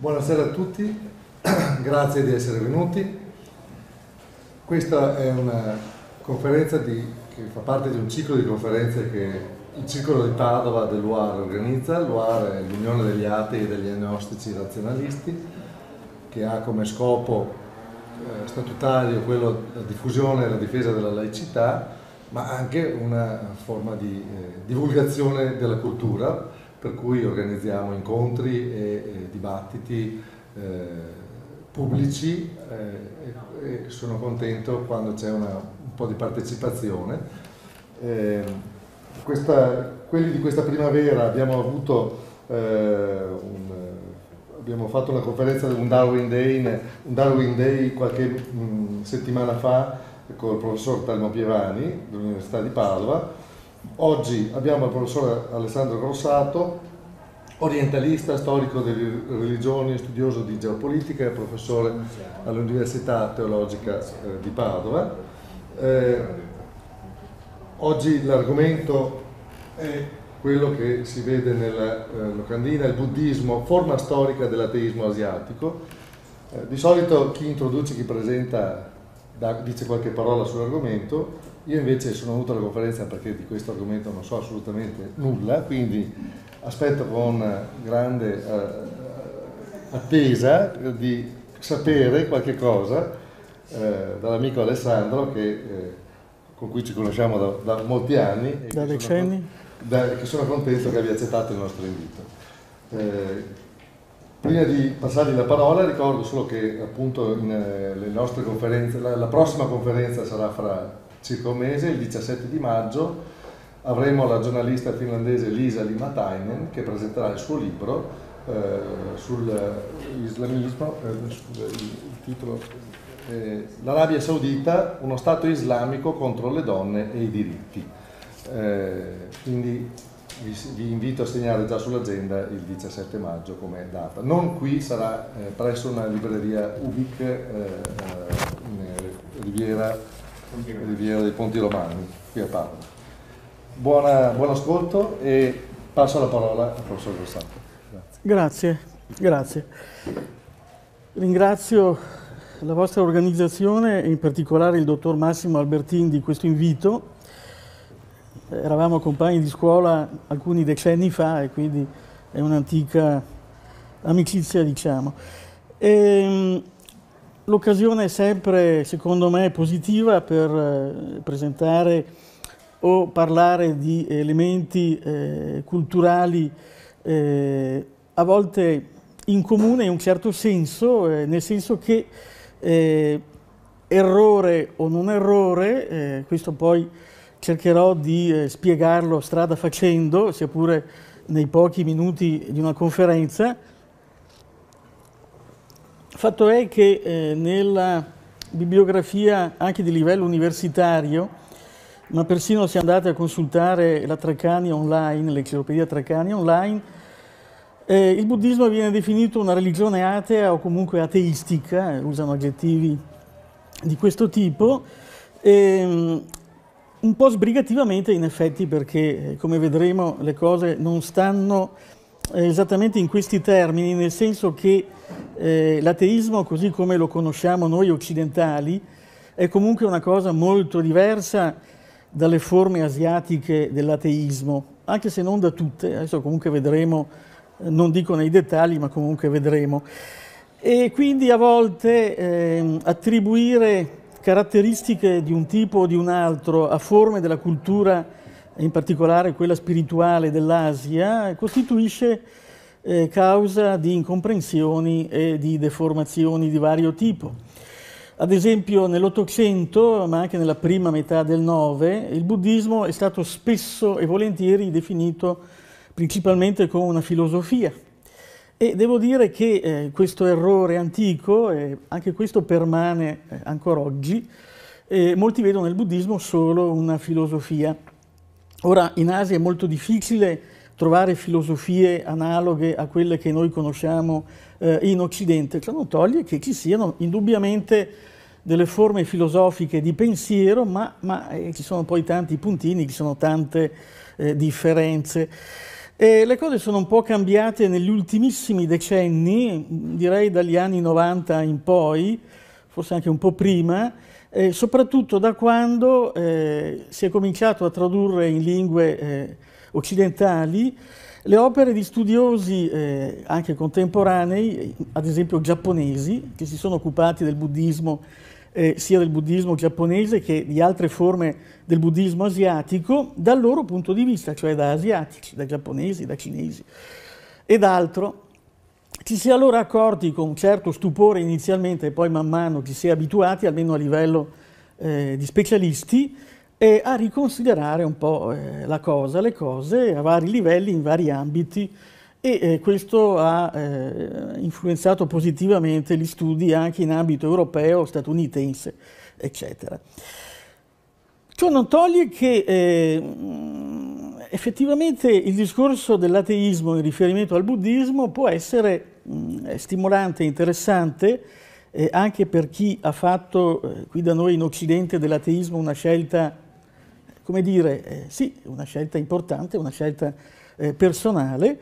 Buonasera a tutti, grazie di essere venuti. Questa è una conferenza di, che fa parte di un ciclo di conferenze che il Circolo di Padova dell'UAR organizza. L'UAR è l'Unione degli Atei e degli Agnostici Razionalisti, che ha come scopo eh, statutario quello della diffusione e la difesa della laicità, ma anche una forma di eh, divulgazione della cultura per cui organizziamo incontri e, e dibattiti eh, pubblici eh, e, sono contento quando c'è un po' di partecipazione. Eh, questa, quelli di questa primavera abbiamo, avuto, eh, un, abbiamo fatto una conferenza di un Darwin Day, un Darwin Day qualche mh, mm, settimana fa col professor Talmo Pievani dell'Università di Padova Oggi abbiamo il professore Alessandro Grossato, orientalista, storico delle religioni, studioso di geopolitica e professore all'Università Teologica eh, di Padova. Eh, oggi l'argomento è quello che si vede nella eh, locandina, il buddismo, forma storica dell'ateismo asiatico. Eh, di solito chi introduce, chi presenta, da, dice qualche parola sull'argomento, io invece sono venuto alla conferenza perché di questo argomento non so assolutamente nulla, quindi aspetto con grande eh, attesa di sapere qualche cosa eh, dall'amico Alessandro che, eh, con cui ci conosciamo da, da molti anni. Da decenni? da, che sono contento che abbia accettato il nostro invito. Eh, prima di passargli la parola ricordo solo che appunto in, eh, le nostre conferenze, la, la prossima conferenza sarà fra circa un mese, il 17 di maggio, avremo la giornalista finlandese Lisa Limatainen che presenterà il suo libro eh, sull'islamismo, eh, il titolo eh, L'Arabia Saudita, uno Stato islamico contro le donne e i diritti. Eh, quindi vi, vi, invito a segnare già sull'agenda il 17 maggio come data. Non qui, sarà eh, presso una libreria Ubic eh, Riviera di Riviera dei Ponti Romani, qui a Parma. Buona, buon ascolto e passo la parola al professor Rossato. Grazie. grazie, Ringrazio la vostra organizzazione e in particolare il dottor Massimo Albertin di questo invito. Eravamo compagni di scuola alcuni decenni fa e quindi è un'antica amicizia, diciamo. E, ehm, L'occasione è sempre, secondo me, positiva per eh, presentare o parlare di elementi eh, culturali eh, a volte in comune in un certo senso, eh, nel senso che eh, errore o non errore, questo poi cercherò di spiegarlo strada facendo, sia pure nei pochi minuti di una conferenza, fatto è che eh, nella bibliografia anche di livello universitario, ma persino se andate a consultare la Tracania online, l'enciclopedia Tracania online, eh, il buddismo viene definito una religione atea o comunque ateistica, eh, usano aggettivi di questo tipo, ehm, un po' sbrigativamente in effetti perché eh, come vedremo le cose non stanno eh, esattamente in questi termini, nel senso che eh, l'ateismo, così come lo conosciamo noi occidentali, è comunque una cosa molto diversa dalle forme asiatiche dell'ateismo, anche se non da tutte, adesso comunque vedremo, eh, non dico nei dettagli, ma comunque vedremo. E quindi a volte eh, attribuire caratteristiche di un tipo o di un altro a forme della cultura in particolare quella spirituale dell'Asia, costituisce eh, causa di incomprensioni e di deformazioni di vario tipo. Ad esempio nell'Ottocento, ma anche nella prima metà del Nove, il buddismo è stato spesso e volentieri definito principalmente come una filosofia. E devo dire che eh, questo errore antico, eh, anche questo permane eh, ancora oggi, molti vedono nel buddismo solo una filosofia. Ora in Asia è molto difficile trovare filosofie analoghe a quelle che noi conosciamo eh, in Occidente, ciò non toglie che ci siano indubbiamente delle forme filosofiche di pensiero, ma, ma eh, ci sono poi tanti puntini, ci sono tante eh, differenze. E le cose sono un po' cambiate negli ultimissimi decenni, direi dagli anni 90 in poi, forse anche un po' prima, eh, soprattutto da quando eh, si è cominciato a tradurre in lingue eh, occidentali le opere di studiosi eh, anche contemporanei, ad esempio giapponesi, che si sono occupati del buddismo, eh, sia del buddismo giapponese che di altre forme del buddismo asiatico, dal loro punto di vista, cioè da asiatici, da giapponesi, da cinesi ed altro ci si è allora accorti con un certo stupore inizialmente e poi man mano ci si è abituati, almeno a livello eh, di specialisti, eh, a riconsiderare un po' eh, la cosa, le cose a vari livelli, in vari ambiti e eh, questo ha eh, influenzato positivamente gli studi anche in ambito europeo, statunitense, eccetera. Ciò non toglie che eh, effettivamente il discorso dell'ateismo in riferimento al buddismo può essere mh, mm, stimolante, interessante, eh, anche per chi ha fatto eh, qui da noi in Occidente dell'ateismo una scelta, eh, come dire, eh, sì, una scelta importante, una scelta eh, personale.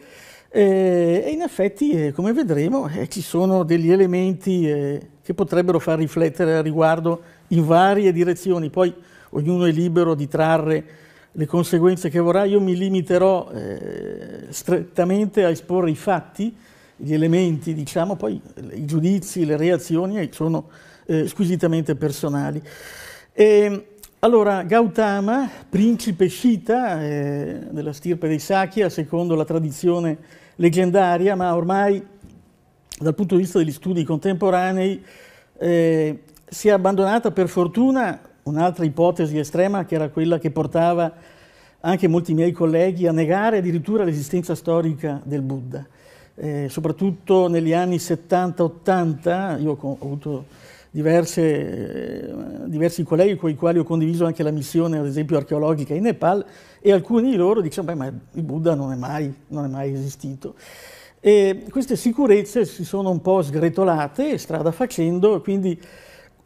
Eh, e in effetti, come vedremo, ci sono degli elementi che potrebbero far riflettere a riguardo in varie direzioni. Poi ognuno è libero di trarre le conseguenze che vorrà, io mi limiterò eh, strettamente a esporre i fatti, gli elementi, diciamo, poi i giudizi, le reazioni eh, sono eh, squisitamente personali. E, ehm, allora, Gautama, principe scita eh, della stirpe dei Sakya, secondo la tradizione leggendaria, ma ormai dal punto di vista degli studi contemporanei eh, si è abbandonata per fortuna Un'altra ipotesi estrema che era quella che portava anche molti miei colleghi a negare addirittura l'esistenza storica del Buddha. Eh, soprattutto negli anni 70-80, io ho avuto diverse, eh, diversi colleghi con i quali ho condiviso anche la missione, ad esempio, archeologica in Nepal, e alcuni di loro dicevano, beh, ma il Buddha non è mai, non è mai esistito. E queste sicurezze si sono un po' sgretolate, strada facendo, quindi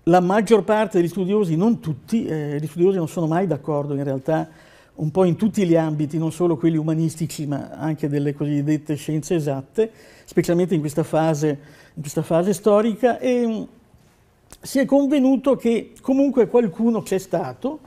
la maggior parte degli studiosi, non tutti, eh, gli studiosi non sono mai d'accordo in realtà un po' in tutti gli ambiti, non solo quelli umanistici, ma anche delle cosiddette scienze esatte, specialmente in questa fase, in questa fase storica, e mm, si è convenuto che comunque qualcuno c'è stato,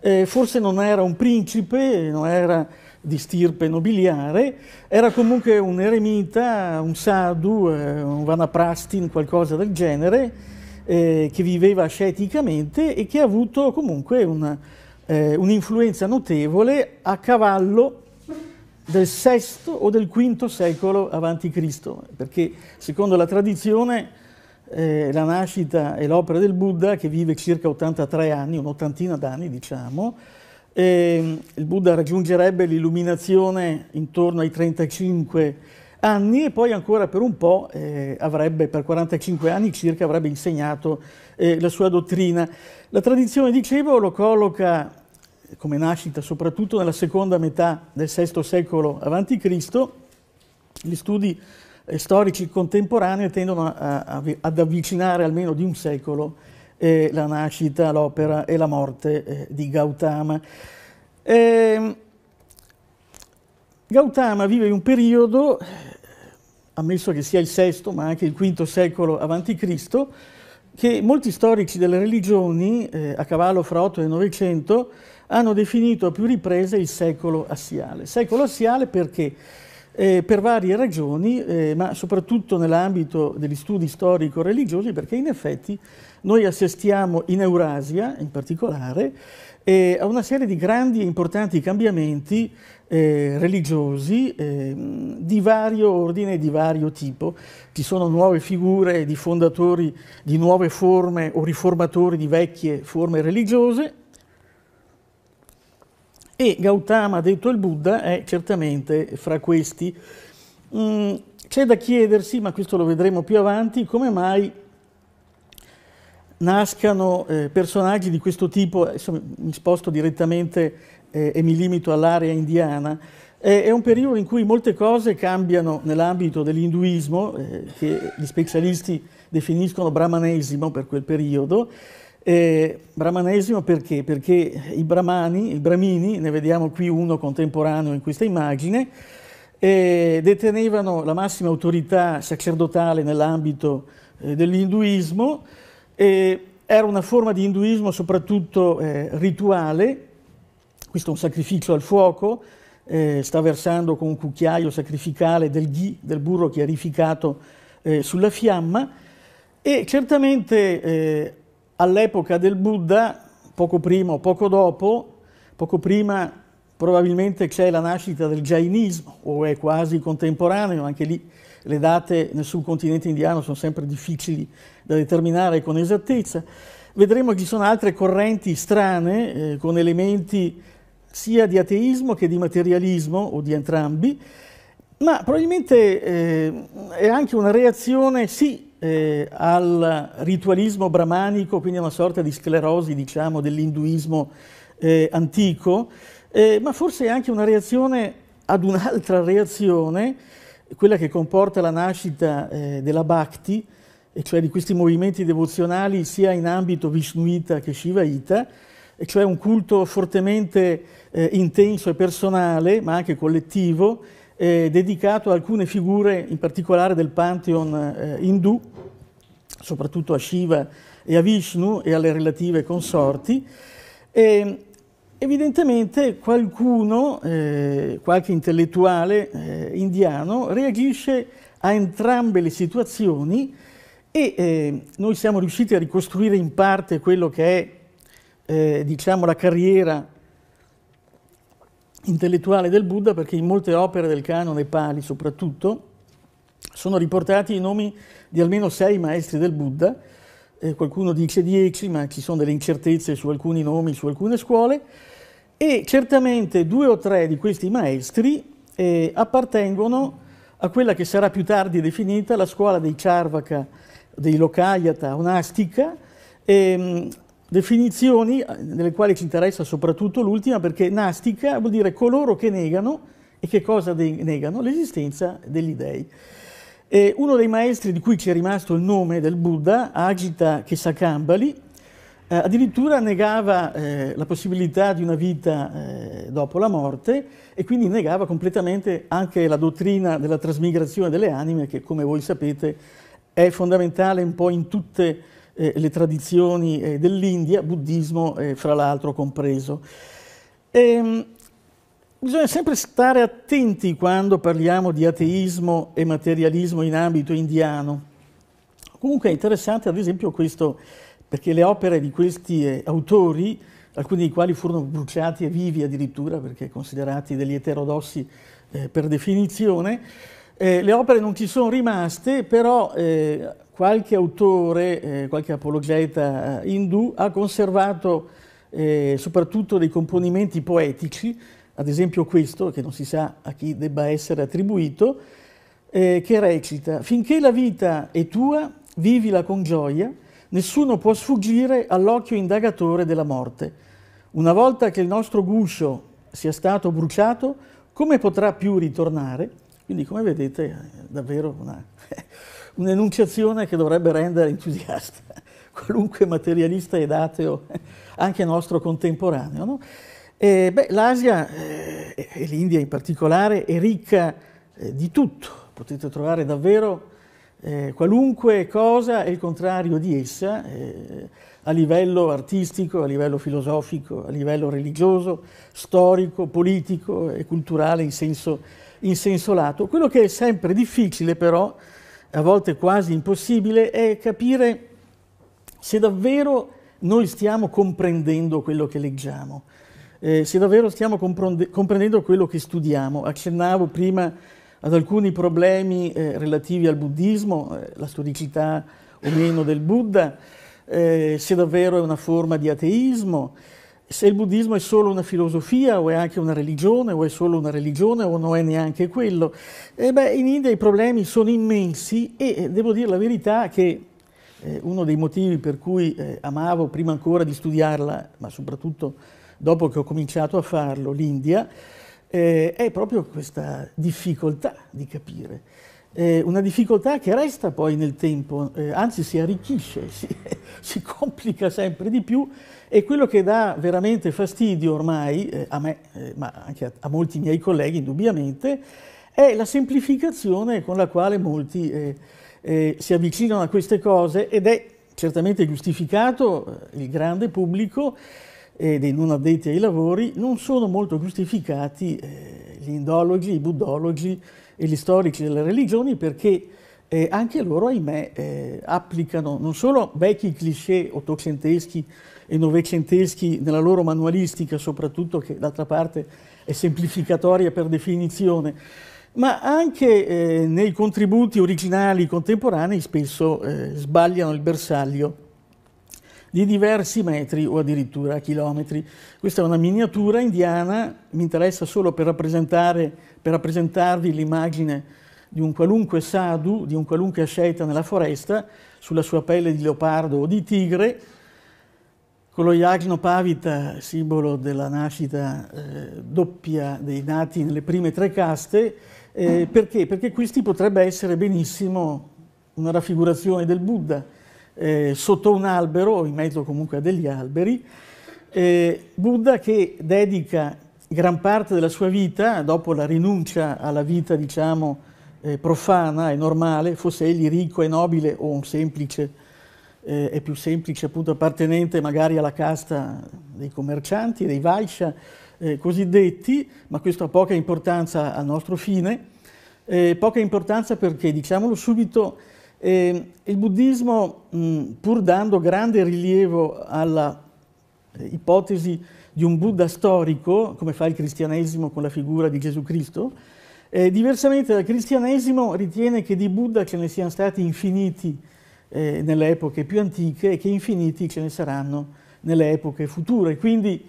eh, forse non era un principe, non era di stirpe nobiliare, era comunque un eremita, un sadhu, eh, un vanaprastin, qualcosa del genere, eh, che viveva asceticamente e che ha avuto comunque eh, un'influenza eh, un notevole a cavallo del VI o del V secolo a.C., perché secondo la tradizione eh, la nascita e l'opera del Buddha, che vive circa 83 anni, un'ottantina d'anni diciamo, ehm, il Buddha raggiungerebbe l'illuminazione intorno ai 35 anni, anni e poi ancora per un po', eh, avrebbe, per 45 anni circa, avrebbe insegnato eh, la sua dottrina. La tradizione, dicevo, lo colloca eh, come nascita soprattutto nella seconda metà del VI secolo a.C., gli studi eh, storici contemporanei tendono a, a, ad avvicinare almeno di un secolo eh, la nascita, l'opera e la morte eh, di Gautama. Eh, Gautama vive un periodo, ammesso che sia il VI ma anche il V secolo a.C., che molti storici delle religioni, eh, a cavallo fra 8 e 900, hanno definito a più riprese il secolo assiale. Secolo assiale perché? Eh, per varie ragioni, eh, ma soprattutto nell'ambito degli studi storico-religiosi, perché in effetti noi assistiamo in Eurasia, in particolare, eh, a una serie di grandi e importanti cambiamenti eh, religiosi eh, di vario ordine e di vario tipo. Ci sono nuove figure di fondatori di nuove forme o riformatori di vecchie forme religiose e Gautama, detto il Buddha, è certamente fra questi. Mm, c'è da chiedersi, ma questo lo vedremo più avanti, come mai nascano eh, personaggi di questo tipo, adesso mi sposto direttamente eh, e mi limito all'area indiana, eh, è un periodo in cui molte cose cambiano nell'ambito dell'induismo, eh, che gli specialisti definiscono brahmanesimo per quel periodo. brahmanesimo perché? Perché i brahmani, i brahmini, ne vediamo qui uno contemporaneo in questa immagine, detenevano la massima autorità sacerdotale nell'ambito eh, dell'induismo, era una forma di induismo soprattutto eh, rituale, questo è un sacrificio al fuoco, eh, sta versando con un cucchiaio sacrificale del ghi, del burro chiarificato eh, sulla fiamma e certamente eh, all'epoca del Buddha, poco prima o poco dopo, poco prima probabilmente c'è la nascita del Jainismo o è quasi contemporaneo, anche lì le date nel subcontinente indiano sono sempre difficili da determinare con esattezza. Vedremo che ci sono altre correnti strane eh, con elementi sia di ateismo che di materialismo o di entrambi, ma probabilmente eh, è anche una reazione, sì, eh, al ritualismo bramanico, quindi a una sorta di sclerosi, diciamo, dell'induismo eh, antico, eh, ma forse è anche una reazione ad un'altra reazione, quella che comporta la nascita eh, della Bhakti, e cioè di questi movimenti devozionali sia in ambito vishnuita che shivaita, e cioè un culto fortemente eh, intenso e personale, ma anche collettivo, eh, dedicato a alcune figure, in particolare del pantheon eh, indù, soprattutto a Shiva e a Vishnu e alle relative consorti. E, Evidentemente qualcuno, eh, qualche intellettuale eh, indiano, reagisce a entrambe le situazioni e eh, noi siamo riusciti a ricostruire in parte quello che è eh, diciamo, la carriera intellettuale del Buddha perché in molte opere del canone Pali soprattutto sono riportati i nomi di almeno sei maestri del Buddha, eh, qualcuno dice dieci, ma ci sono delle incertezze su alcuni nomi, su alcune scuole, e certamente due o tre di questi maestri eh, appartengono a quella che sarà più tardi definita la scuola dei Charvaka, dei Lokayata, Onastika, ehm, definizioni eh, nelle quali ci interessa soprattutto l'ultima perché nastica vuol dire coloro che negano e che cosa negano? L'esistenza degli dei. E uno dei maestri di cui ci è rimasto il nome del Buddha, Agita Kesakambali, eh, addirittura negava eh, la possibilità di una vita eh, dopo la morte e quindi negava completamente anche la dottrina della trasmigrazione delle anime che come voi sapete è fondamentale un po' in tutte le eh, le tradizioni eh, dell'India, buddismo eh, fra l'altro compreso. E, ehm, bisogna sempre stare attenti quando parliamo di ateismo e materialismo in ambito indiano. Comunque è interessante ad esempio questo, perché le opere di questi eh, autori, alcuni dei quali furono bruciati e vivi addirittura perché considerati degli eterodossi eh, per definizione, eh, le opere non ci sono rimaste, però eh, qualche autore, eh, qualche apologeta indù ha conservato eh, soprattutto dei componimenti poetici, ad esempio questo, che non si sa a chi debba essere attribuito, eh, che recita «Finché la vita è tua, vivila con gioia, nessuno può sfuggire all'occhio indagatore della morte. Una volta che il nostro guscio sia stato bruciato, come potrà più ritornare?» Quindi come vedete è davvero un'enunciazione che dovrebbe rendere entusiasta qualunque materialista ed ateo, anche nostro contemporaneo. No? L'Asia eh, e l'India in particolare è ricca eh, di tutto, potete trovare davvero eh, qualunque cosa è il contrario di essa eh, a livello artistico, a livello filosofico, a livello religioso, storico, politico e culturale in senso in senso lato. Quello che è sempre difficile però, a volte quasi impossibile, è capire se davvero noi stiamo comprendendo quello che leggiamo, eh, se davvero stiamo comprendendo quello che studiamo. Accennavo prima ad alcuni problemi eh, relativi al buddismo, eh, la storicità o meno del Buddha, eh, se davvero è una forma di ateismo, se il buddismo è solo una filosofia o è anche una religione o è solo una religione o non è neanche quello. Eh beh, in India i problemi sono immensi e eh, devo dire la verità che eh, uno dei motivi per cui eh, amavo prima ancora di studiarla, ma soprattutto dopo che ho cominciato a farlo, l'India, eh, è proprio questa difficoltà di capire. Eh, una difficoltà che resta poi nel tempo, anzi si arricchisce, si, si complica sempre di più e quello che dà veramente fastidio ormai, eh, a me, eh, ma anche a, a, molti miei colleghi indubbiamente, è la semplificazione con la quale molti eh, eh si avvicinano a queste cose ed è certamente giustificato eh, il grande pubblico dei non addetti ai lavori, non sono molto giustificati eh, gli indologi, i buddologi e gli storici delle religioni perché anche loro, ahimè, applicano non solo vecchi cliché ottocenteschi e novecenteschi nella loro manualistica soprattutto, che d'altra parte è semplificatoria per definizione, ma anche eh, nei contributi originali contemporanei spesso eh, sbagliano il bersaglio di diversi metri o addirittura chilometri. Questa è una miniatura indiana, mi interessa solo per, per rappresentarvi l'immagine di un qualunque sadhu, di un qualunque asceta nella foresta, sulla sua pelle di leopardo o di tigre, con lo Yajno Pavita, simbolo della nascita eh, doppia dei nati nelle prime tre caste, eh, perché? Perché questi potrebbe essere benissimo una raffigurazione del Buddha eh, sotto un albero, in mezzo comunque a degli alberi, eh, Buddha che dedica gran parte della sua vita, dopo la rinuncia alla vita diciamo eh, profana e normale, fosse egli ricco e nobile o un semplice eh, è più semplice, appunto appartenente magari alla casta dei commercianti, dei Vaisha eh, cosiddetti, ma questo ha poca importanza al nostro fine, eh, poca importanza perché, diciamolo subito, ehm, il buddismo, mh, pur dando grande rilievo alla eh, ipotesi di un Buddha storico, come fa il cristianesimo con la figura di Gesù Cristo, eh, diversamente dal cristianesimo ritiene che di Buddha ce ne siano stati infiniti eh, nelle epoche più antiche e che infiniti ce ne saranno nelle epoche future. Quindi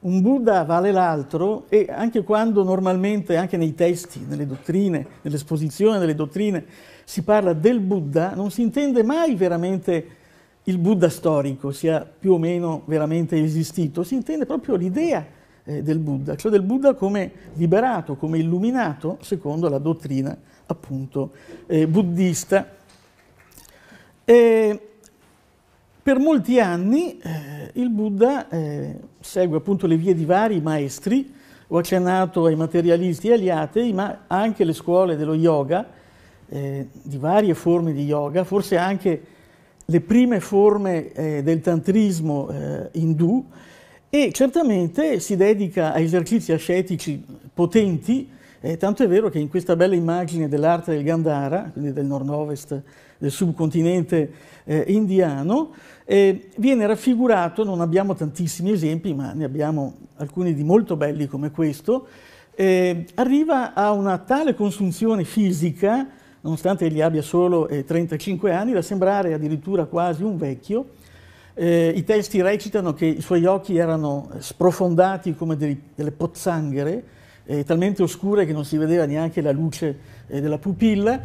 un Buddha vale l'altro e anche quando normalmente, anche nei testi, nelle dottrine, nell'esposizione delle dottrine, si parla del Buddha, non si intende mai veramente il Buddha storico sia più o meno veramente esistito, si intende proprio l'idea eh, del Buddha, cioè del Buddha come liberato, come illuminato, secondo la dottrina appunto eh, buddista e per molti anni eh, il Buddha eh, segue appunto le vie di vari maestri, ho accennato ai materialisti e agli atei, ma anche le scuole dello yoga, eh, di varie forme di yoga, forse anche le prime forme eh, del tantrismo eh, indù, e certamente si dedica a esercizi ascetici potenti, eh, tanto è vero che in questa bella immagine dell'arte del Gandhara, quindi del nord-ovest del subcontinente eh, indiano, eh, viene raffigurato, non abbiamo tantissimi esempi, ma ne abbiamo alcuni di molto belli come questo, eh, arriva a una tale consunzione fisica, nonostante egli abbia solo 35 eh, anni, da sembrare addirittura quasi un vecchio, eh, I testi recitano che i suoi occhi erano sprofondati come dei, delle pozzanghere, eh, talmente oscure che non si vedeva neanche la luce eh, della pupilla,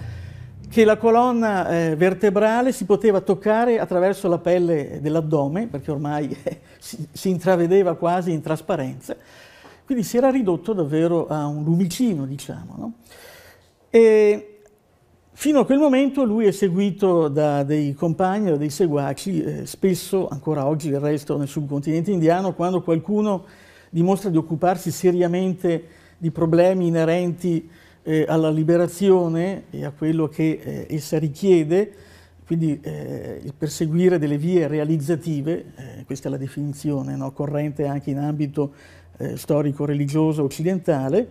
che la colonna eh, vertebrale si poteva toccare attraverso la pelle dell'addome, perché ormai eh, si, si, intravedeva quasi in trasparenza, quindi si era ridotto davvero a un lumicino, diciamo. No? E fino a quel momento lui è seguito da dei compagni, da dei seguaci, eh, spesso, ancora oggi del resto nel subcontinente indiano, quando qualcuno dimostra di occuparsi seriamente di problemi inerenti eh, alla liberazione e a quello che eh, essa richiede, quindi eh, il perseguire delle vie realizzative, eh, questa è la definizione no, corrente anche in ambito eh, storico-religioso occidentale,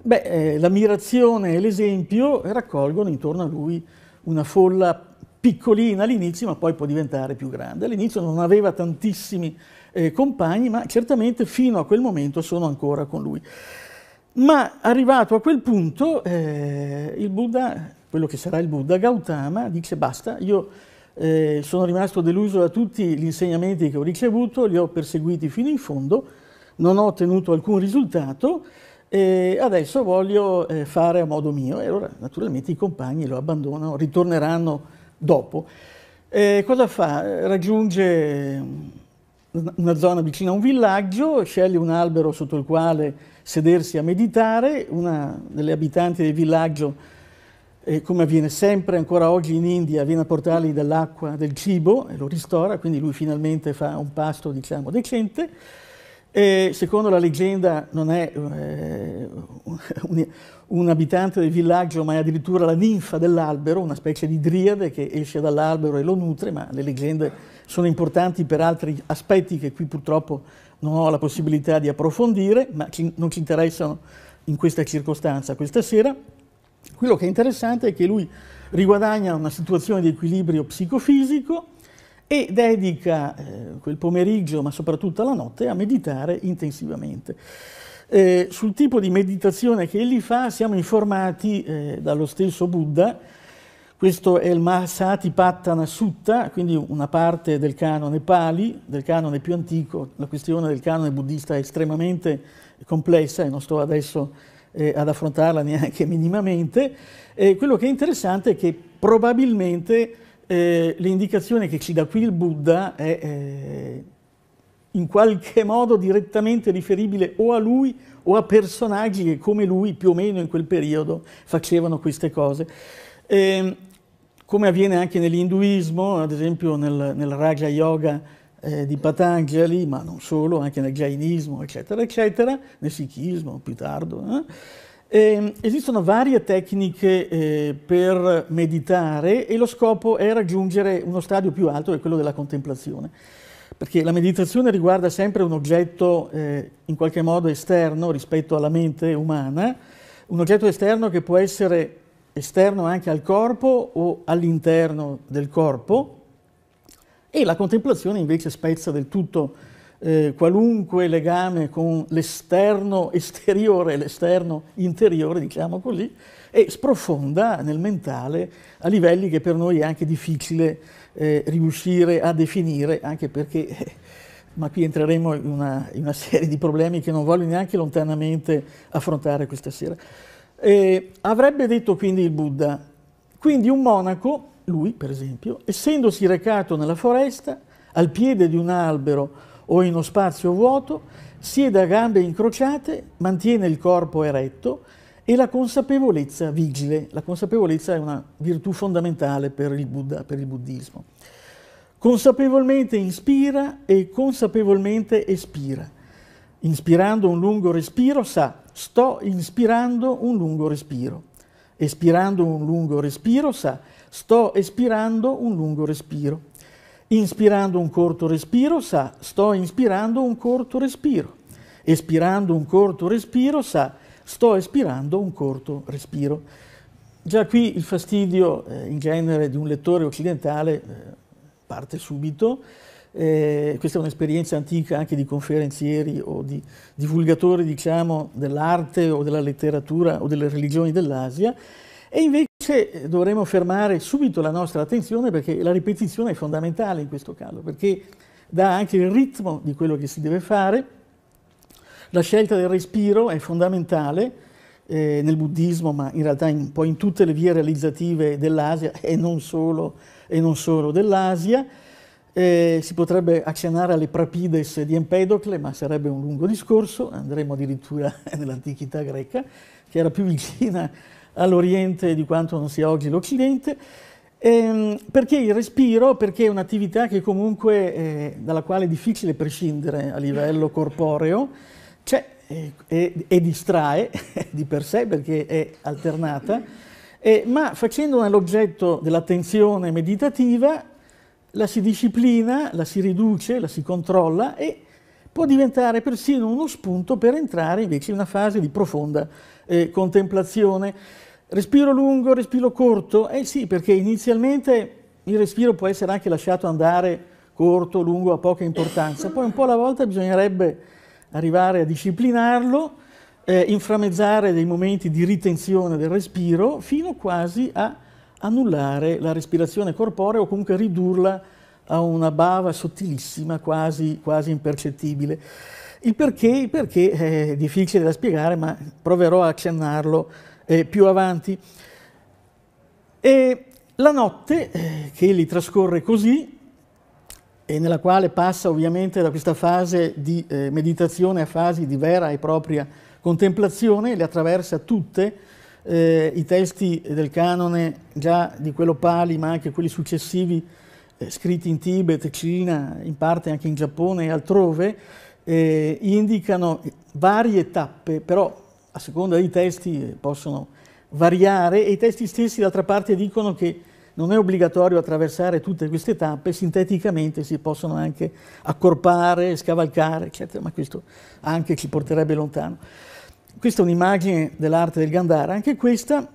beh, eh, l'ammirazione e l'esempio raccolgono intorno a lui una folla piccolina all'inizio, ma poi può diventare più grande. All'inizio non aveva tantissimi eh, compagni, ma certamente fino a quel momento sono ancora con lui. Ma arrivato a quel punto, eh, il Buddha, quello che sarà il Buddha, Gautama, dice basta, io eh, sono rimasto deluso da tutti gli insegnamenti che ho ricevuto, li ho perseguiti fino in fondo, non ho ottenuto alcun risultato, e adesso voglio eh, fare a modo mio. E allora naturalmente i compagni lo abbandonano, ritorneranno dopo. E cosa fa? Raggiunge una zona vicino a un villaggio, sceglie un albero sotto il quale sedersi a meditare, una delle abitanti del villaggio, eh, come avviene sempre ancora oggi in India, viene a portargli dell'acqua, del cibo e lo ristora, quindi lui finalmente fa un pasto diciamo decente. E secondo la leggenda non è eh, un, un, abitante del villaggio, ma è addirittura la ninfa dell'albero, una specie di driade che esce dall'albero e lo nutre, ma le leggende sono importanti per altri aspetti che qui purtroppo non ho la possibilità di approfondire, ma ci, non ci interessano in questa circostanza questa sera. Quello che è interessante è che lui riguadagna una situazione di equilibrio psicofisico, e dedica eh, quel pomeriggio, ma soprattutto la notte, a meditare intensivamente. Eh, sul tipo di meditazione che egli fa siamo informati eh, dallo stesso Buddha, questo è il Mahasatipattana Sutta, quindi una parte del canone Pali, del canone più antico, la questione del canone buddista è estremamente complessa e non sto adesso eh, ad affrontarla neanche minimamente, eh, quello che è interessante è che probabilmente eh, l'indicazione che ci dà qui il Buddha è eh, in qualche modo direttamente riferibile o a lui o a personaggi che come lui più o meno in quel periodo facevano queste cose. Eh, come avviene anche nell'induismo, ad esempio nel, nel Raja Yoga eh, di Patanjali, ma non solo, anche nel Jainismo, eccetera, eccetera, nel Sikhismo più tardo. Eh? Eh, esistono varie tecniche eh, per meditare e lo scopo è raggiungere uno stadio più alto che è quello della contemplazione, perché la meditazione riguarda sempre un oggetto eh, in qualche modo esterno rispetto alla mente umana, un oggetto esterno che può essere esterno anche al corpo o all'interno del corpo e la contemplazione invece spezza del tutto eh, qualunque legame con l'esterno esteriore e l'esterno interiore, diciamo così, e sprofonda nel mentale a livelli che per noi è anche difficile eh, riuscire a definire, anche perché, eh, ma qui entreremo in una, in una, serie di problemi che non voglio neanche lontanamente affrontare questa sera. Eh, avrebbe detto quindi il Buddha, quindi un monaco, lui per esempio, essendosi recato nella foresta, al piede di un albero o in uno spazio vuoto, siede a gambe incrociate, mantiene il corpo eretto e la consapevolezza vigile. La consapevolezza è una virtù fondamentale per il Buddha, per il buddismo. Consapevolmente inspira e consapevolmente espira. Inspirando un lungo respiro sa, sto inspirando un lungo respiro. Espirando un lungo respiro sa, sto espirando un lungo respiro. Inspirando un corto respiro sa, sto ispirando un corto respiro. Espirando un corto respiro sa, sto espirando un corto respiro. Già qui il fastidio eh, in genere di un lettore occidentale eh, parte subito. Eh, questa è un'esperienza antica anche di conferenzieri o di divulgatori diciamo, dell'arte o della letteratura o delle religioni dell'Asia. E invece Forse dovremmo fermare subito la nostra attenzione perché la ripetizione è fondamentale in questo caso, perché dà anche il ritmo di quello che si deve fare. La scelta del respiro è fondamentale eh, nel buddismo, ma in realtà in, poi in tutte le vie realizzative dell'Asia e non solo, e non solo dell'Asia. Eh, si potrebbe accennare alle prapides di Empedocle, ma sarebbe un lungo discorso, andremo addirittura nell'antichità greca, che era più vicina all'Oriente di quanto non sia oggi l'Occidente. Ehm, perché il respiro? Perché è un'attività che comunque, eh, dalla quale è difficile prescindere a livello corporeo, c'è e, eh, e, e, distrae di per sé perché è alternata, eh, ma facendone l'oggetto dell'attenzione meditativa la si disciplina, la si riduce, la si controlla e può diventare persino uno spunto per entrare invece in una fase di profonda eh, contemplazione. Respiro lungo, respiro corto? Eh sì, perché inizialmente il respiro può essere anche lasciato andare corto, lungo, a poca importanza. Poi un po' alla volta bisognerebbe arrivare a disciplinarlo, eh, inframezzare dei momenti di ritenzione del respiro fino quasi a annullare la respirazione corporea o comunque ridurla a una bava sottilissima, quasi, quasi impercettibile. Il perché, il perché eh, è difficile da spiegare, ma proverò a accennarlo eh, più avanti. E la notte eh, che li trascorre così, e nella quale passa ovviamente da questa fase di eh, meditazione a fasi di vera e propria contemplazione, le attraversa tutte, eh, i testi del canone, già di quello Pali, ma anche quelli successivi, eh, scritti in Tibet, Cina, in parte anche in Giappone e altrove, eh, indicano varie tappe, però a seconda dei testi eh, possono variare e i testi stessi d'altra parte dicono che non è obbligatorio attraversare tutte queste tappe, sinteticamente si possono anche accorpare, scavalcare, eccetera, ma questo anche ci porterebbe lontano. Questa è un'immagine dell'arte del Gandhara, anche questa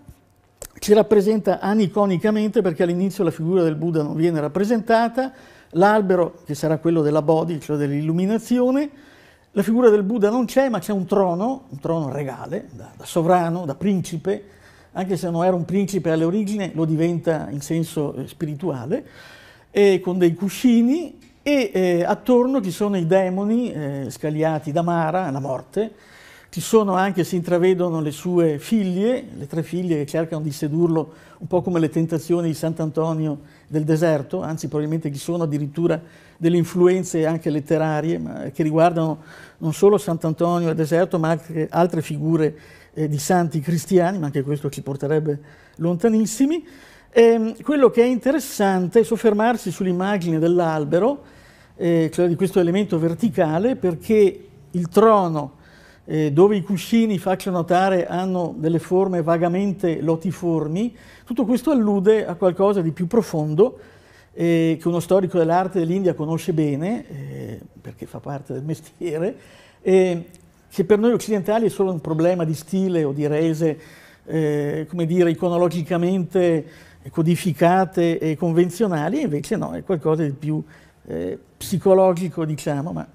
ci rappresenta aniconicamente perché all'inizio la figura del Buddha non viene rappresentata, l'albero che sarà quello della Bodhi, cioè dell'illuminazione, la figura del Buddha non c'è, ma c'è un trono, un trono regale, da, da, sovrano, da principe, anche se non era un principe alle origini, lo diventa in senso eh, spirituale, con dei cuscini e eh, attorno ci sono i demoni eh, scagliati da Mara, la morte, ci sono anche, si intravedono le sue figlie, le tre figlie che cercano di sedurlo, un po' come le tentazioni di Sant'Antonio del deserto, anzi probabilmente ci sono addirittura delle influenze anche letterarie che riguardano non solo Sant'Antonio e deserto, ma anche altre figure eh, di santi cristiani, ma anche questo ci porterebbe lontanissimi. E, ehm, quello che è interessante è soffermarsi sull'immagine dell'albero, eh, cioè di questo elemento verticale, perché il trono, eh, dove i cuscini, faccio notare, hanno delle forme vagamente lotiformi, tutto questo allude a qualcosa di più profondo eh, che uno storico dell'arte dell'India conosce bene, eh, perché fa parte del mestiere, eh, che per noi occidentali è solo un problema di stile o di rese, eh, come dire, iconologicamente codificate e convenzionali, invece no, è qualcosa di più eh, psicologico, diciamo. Ma...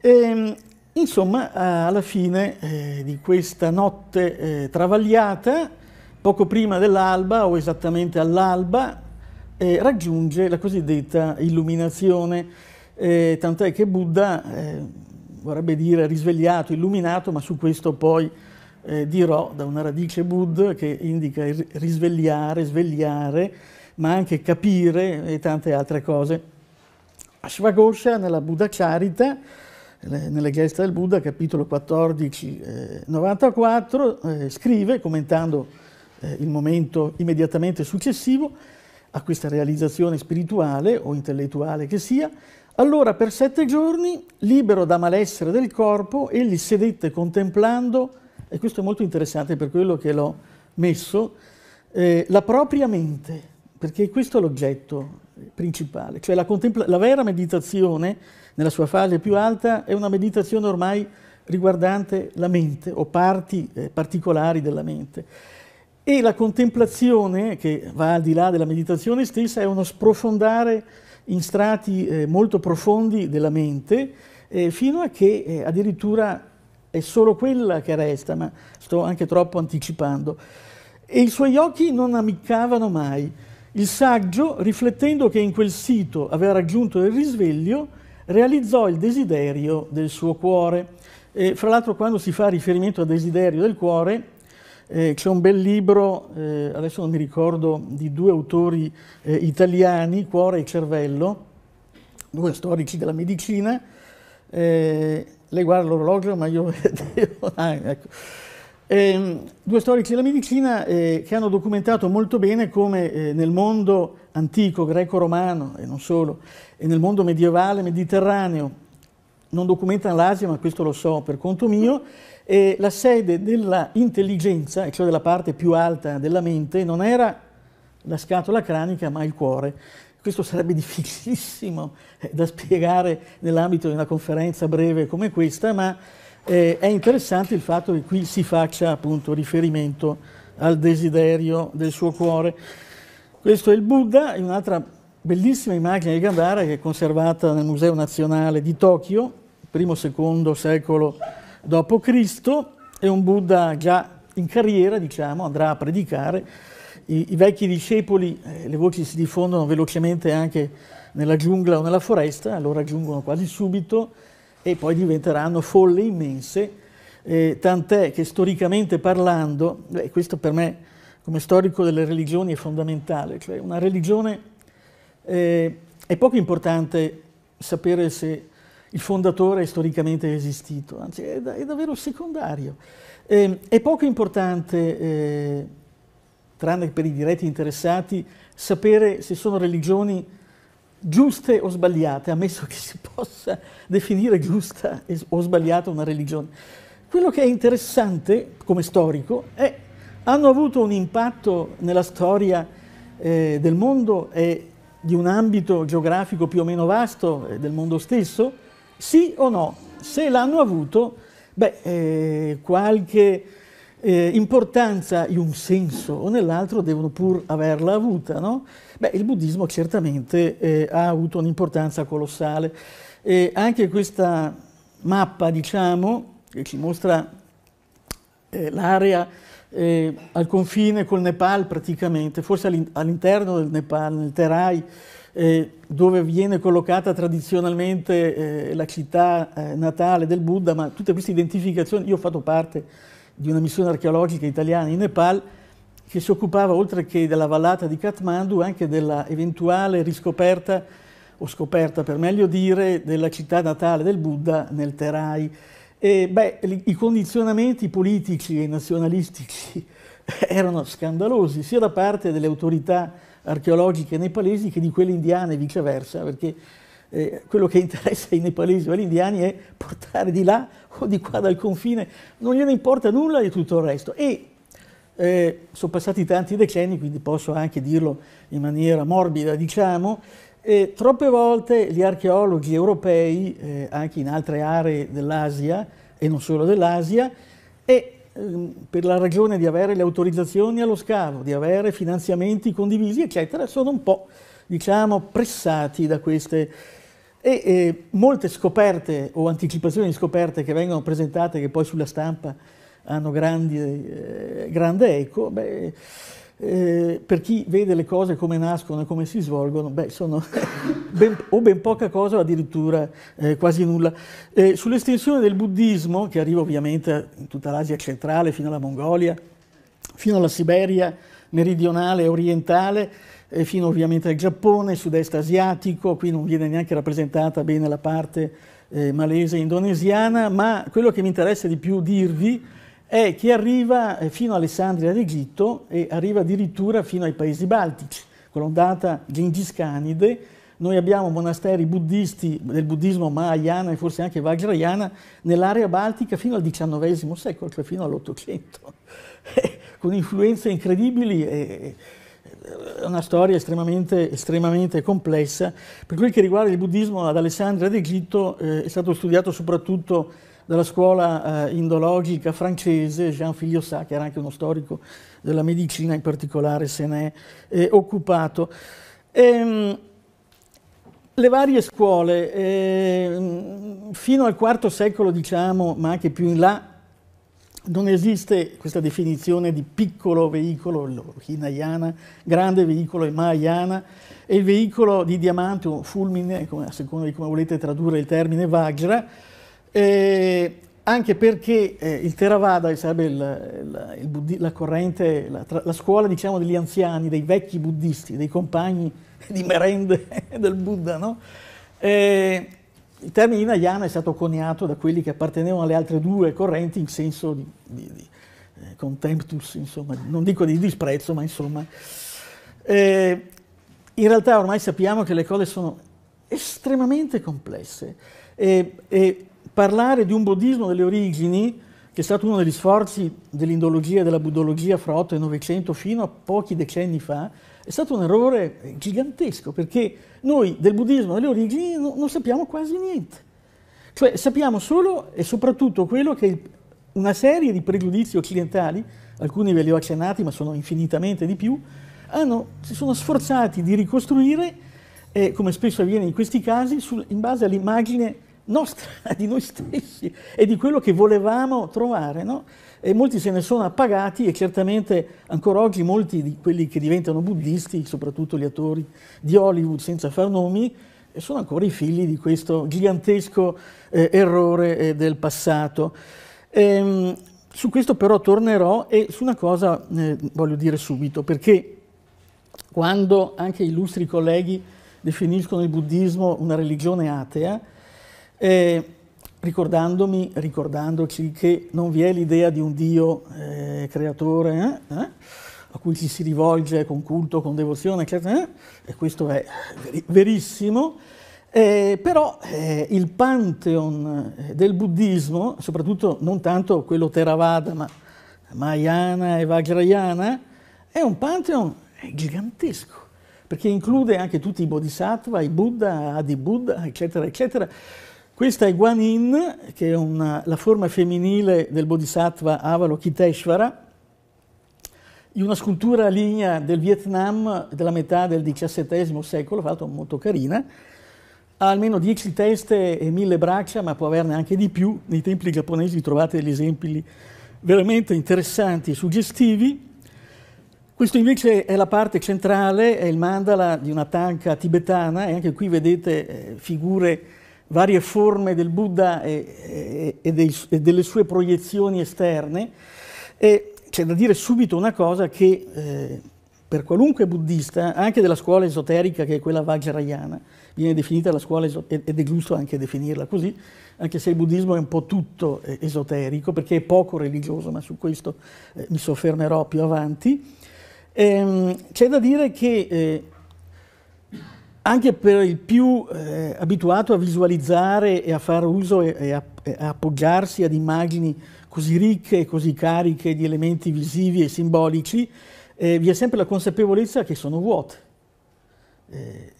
Ehm, insomma, alla fine eh, di questa notte travagliata, poco prima dell'alba o esattamente all'alba eh, raggiunge la cosiddetta illuminazione, eh, tant'è che Buddha eh, vorrebbe dire risvegliato, illuminato, ma su questo poi eh, dirò da una radice Buddha che indica risvegliare, svegliare, ma anche capire e tante altre cose. Ashwagosha nella Buddha Charita, nelle gesta del Buddha, capitolo 14, eh, 94, eh, scrive, commentando eh, il momento immediatamente successivo a questa realizzazione spirituale o intellettuale che sia, allora per sette giorni, libero da malessere del corpo, egli sedette contemplando, e questo è molto interessante per quello che l'ho messo, eh, la propria mente, perché questo è l'oggetto principale, cioè la, la vera meditazione nella sua fase più alta è una meditazione ormai riguardante la mente o parti eh, particolari della mente. E la contemplazione, che va al di là della meditazione stessa, è uno sprofondare in strati eh, molto profondi della mente, eh, fino a che eh, addirittura è solo quella che resta, ma sto anche troppo anticipando. E i suoi occhi non ammiccavano mai. Il saggio, riflettendo che in quel sito aveva raggiunto il risveglio, realizzò il desiderio del suo cuore. E, fra l'altro quando si fa riferimento al desiderio del cuore, eh, c'è un bel libro, eh, adesso non mi ricordo, di due autori eh, italiani, Cuore e Cervello, due storici della medicina. Eh, lei guarda l'orologio, ma io devo... ah, ecco. Ehm, due storici della medicina eh, che hanno documentato molto bene come eh, nel mondo antico, greco-romano e non solo, e nel mondo medievale, mediterraneo, non documentano l'Asia, ma questo lo so per conto mio, e la sede dell'intelligenza, cioè della parte più alta della mente, non era la scatola cranica ma il cuore. Questo sarebbe difficilissimo eh, da spiegare nell'ambito di una conferenza breve come questa, ma eh, è interessante il fatto che qui si faccia appunto riferimento al desiderio del suo cuore. Questo è il Buddha, in un'altra bellissima immagine di Gandhara che è conservata nel Museo Nazionale di Tokyo, primo secondo secolo d.C. è un Buddha già in carriera, diciamo, andrà a predicare. I, I, vecchi discepoli, eh, le voci si diffondono velocemente anche nella giungla o nella foresta, lo raggiungono quasi subito e poi diventeranno folle immense, eh, tant'è che storicamente parlando, beh, questo per me come storico delle religioni è fondamentale, cioè una religione eh, è poco importante sapere se il fondatore è storicamente esistito, anzi è, è davvero secondario. Eh, è poco importante, eh, tranne per i diretti interessati, sapere se sono religioni giuste o sbagliate, ammesso che si possa definire giusta o sbagliata una religione. Quello che è interessante come storico è hanno avuto un impatto nella storia eh, del mondo e di un ambito geografico più o meno vasto eh, del mondo stesso sì o no? Se l'hanno avuto, beh, eh, qualche eh, importanza in un senso o nell'altro devono pur averla avuta, no? Beh, il buddismo certamente eh, ha avuto un'importanza colossale. E anche questa mappa, diciamo, che ci mostra eh, l'area eh, al confine col Nepal praticamente, forse all'interno del Nepal, nel Terai, eh, dove viene collocata tradizionalmente eh, la città eh, natale del Buddha, ma tutte queste identificazioni, io ho fatto parte di una missione archeologica italiana in Nepal che si occupava oltre che della vallata di Kathmandu anche della eventuale riscoperta o scoperta per meglio dire della città natale del Buddha nel Terai. E, beh, i condizionamenti politici e nazionalistici erano scandalosi sia da parte delle autorità archeologiche nepalesi che di quelle indiane e viceversa, perché eh, quello che interessa ai nepalesi o agli indiani è portare di là o di qua dal confine, non gliene importa nulla di tutto il resto. E eh, sono passati tanti decenni, quindi posso anche dirlo in maniera morbida, diciamo, eh, troppe volte gli archeologi europei, eh, anche in altre aree dell'Asia e non solo dell'Asia, e Ehm, per la ragione di avere le autorizzazioni allo scavo, di avere finanziamenti condivisi, eccetera, sono un po' diciamo, pressati da queste e eh, molte scoperte o anticipazioni di scoperte che vengono presentate che poi sulla stampa hanno grandi, eh, grande eco, beh, eh, per chi vede le cose come nascono e come si svolgono, beh, sono ben, o ben poca cosa o addirittura eh, quasi nulla. Eh, sull'estensione del buddismo, che arriva ovviamente in tutta l'Asia centrale, fino alla Mongolia, fino alla Siberia meridionale e orientale, fino ovviamente al Giappone, sud-est asiatico, qui non viene neanche rappresentata bene la parte eh, malese e indonesiana, ma quello che mi interessa di più dirvi è che arriva eh, fino a Alessandria d'Egitto e arriva addirittura fino ai paesi baltici, con l'ondata Genghis-Canide. Noi abbiamo monasteri buddisti del buddismo Mahayana e forse anche Vajrayana nell'area baltica fino al XIX secolo, cioè fino all'Ottocento, eh, con influenze incredibili. E, eh, una storia estremamente, estremamente, complessa. Per quel che riguarda il buddismo ad Alessandria d'Egitto eh, è stato studiato soprattutto dalla scuola eh, indologica francese, Jean Filiosà, che era anche uno storico della medicina in particolare, se n'è eh, occupato. E, ehm, le varie scuole, eh, fino al IV secolo diciamo, ma anche più in là, non esiste questa definizione di piccolo veicolo, lo Hinayana, grande veicolo e Mahayana, e il veicolo di diamante o fulmine, come, a seconda di come volete tradurre il termine Vajra, eh, anche perché eh, il Theravada sarebbe il, il, il, la corrente, la, la scuola diciamo, degli anziani, dei vecchi buddisti, dei compagni di merende del Buddha, no? eh, il termine Hinayana è stato coniato da quelli che appartenevano alle altre due correnti in senso di, di, di eh, contemptus, insomma, non dico di disprezzo, ma insomma. Eh, in realtà ormai sappiamo che le cose sono estremamente complesse e, e parlare di un buddismo delle origini, che è stato uno degli sforzi dell'indologia e della buddologia fra 8 e 900 fino a pochi decenni fa, è stato un errore gigantesco, perché noi del buddismo delle origini no, non sappiamo quasi niente. Cioè sappiamo solo e soprattutto quello che una serie di pregiudizi occidentali, alcuni ve li ho accennati ma sono infinitamente di più, hanno, si sono sforzati di ricostruire, eh, come spesso avviene in questi casi, sul, in base all'immagine nostra, di noi stessi e di quello che volevamo trovare. No? E molti se ne sono appagati e certamente ancora oggi molti di quelli che diventano buddisti, soprattutto gli attori di Hollywood senza far nomi, sono ancora i figli di questo gigantesco eh, errore eh, del passato. Ehm, su questo però tornerò e su una cosa eh, voglio dire subito, perché quando anche illustri colleghi definiscono il buddismo una religione atea, eh, ricordandomi, ricordandoci che non vi è l'idea di un Dio eh, creatore eh, eh a cui ci si rivolge con culto, con devozione, eccetera, eh, e questo è verissimo, eh, però eh, il pantheon eh, del buddismo, soprattutto non tanto quello Theravada, ma Mahayana e Vajrayana, è un pantheon gigantesco, perché include anche tutti i bodhisattva, i Buddha, Adi Buddha, eccetera, eccetera. Questa è Guanin, che è una, la forma femminile del bodhisattva Avalokiteshvara, in una scultura a linea del Vietnam della metà del XVII secolo, fatto molto carina, ha almeno dieci teste e mille braccia, ma può averne anche di più. Nei templi giapponesi trovate degli esempi veramente interessanti e suggestivi. Questo invece è la parte centrale, è il mandala di una tanka tibetana e anche qui vedete eh, figure varie forme del Buddha e, e, dei, e delle sue proiezioni esterne. E c'è da dire subito una cosa che eh, per qualunque buddista, anche della scuola esoterica che è quella Vajrayana, viene definita la scuola esoterica, ed è giusto anche definirla così, anche se il buddismo è un po' tutto eh, esoterico, perché è poco religioso, ma su questo eh, mi soffermerò più avanti. Ehm, c'è da dire che eh, anche per il più eh, abituato a visualizzare e a fare uso e, e, a, e, a, appoggiarsi ad immagini così ricche e così cariche di elementi visivi e simbolici, eh, vi è sempre la consapevolezza che sono vuote. Eh,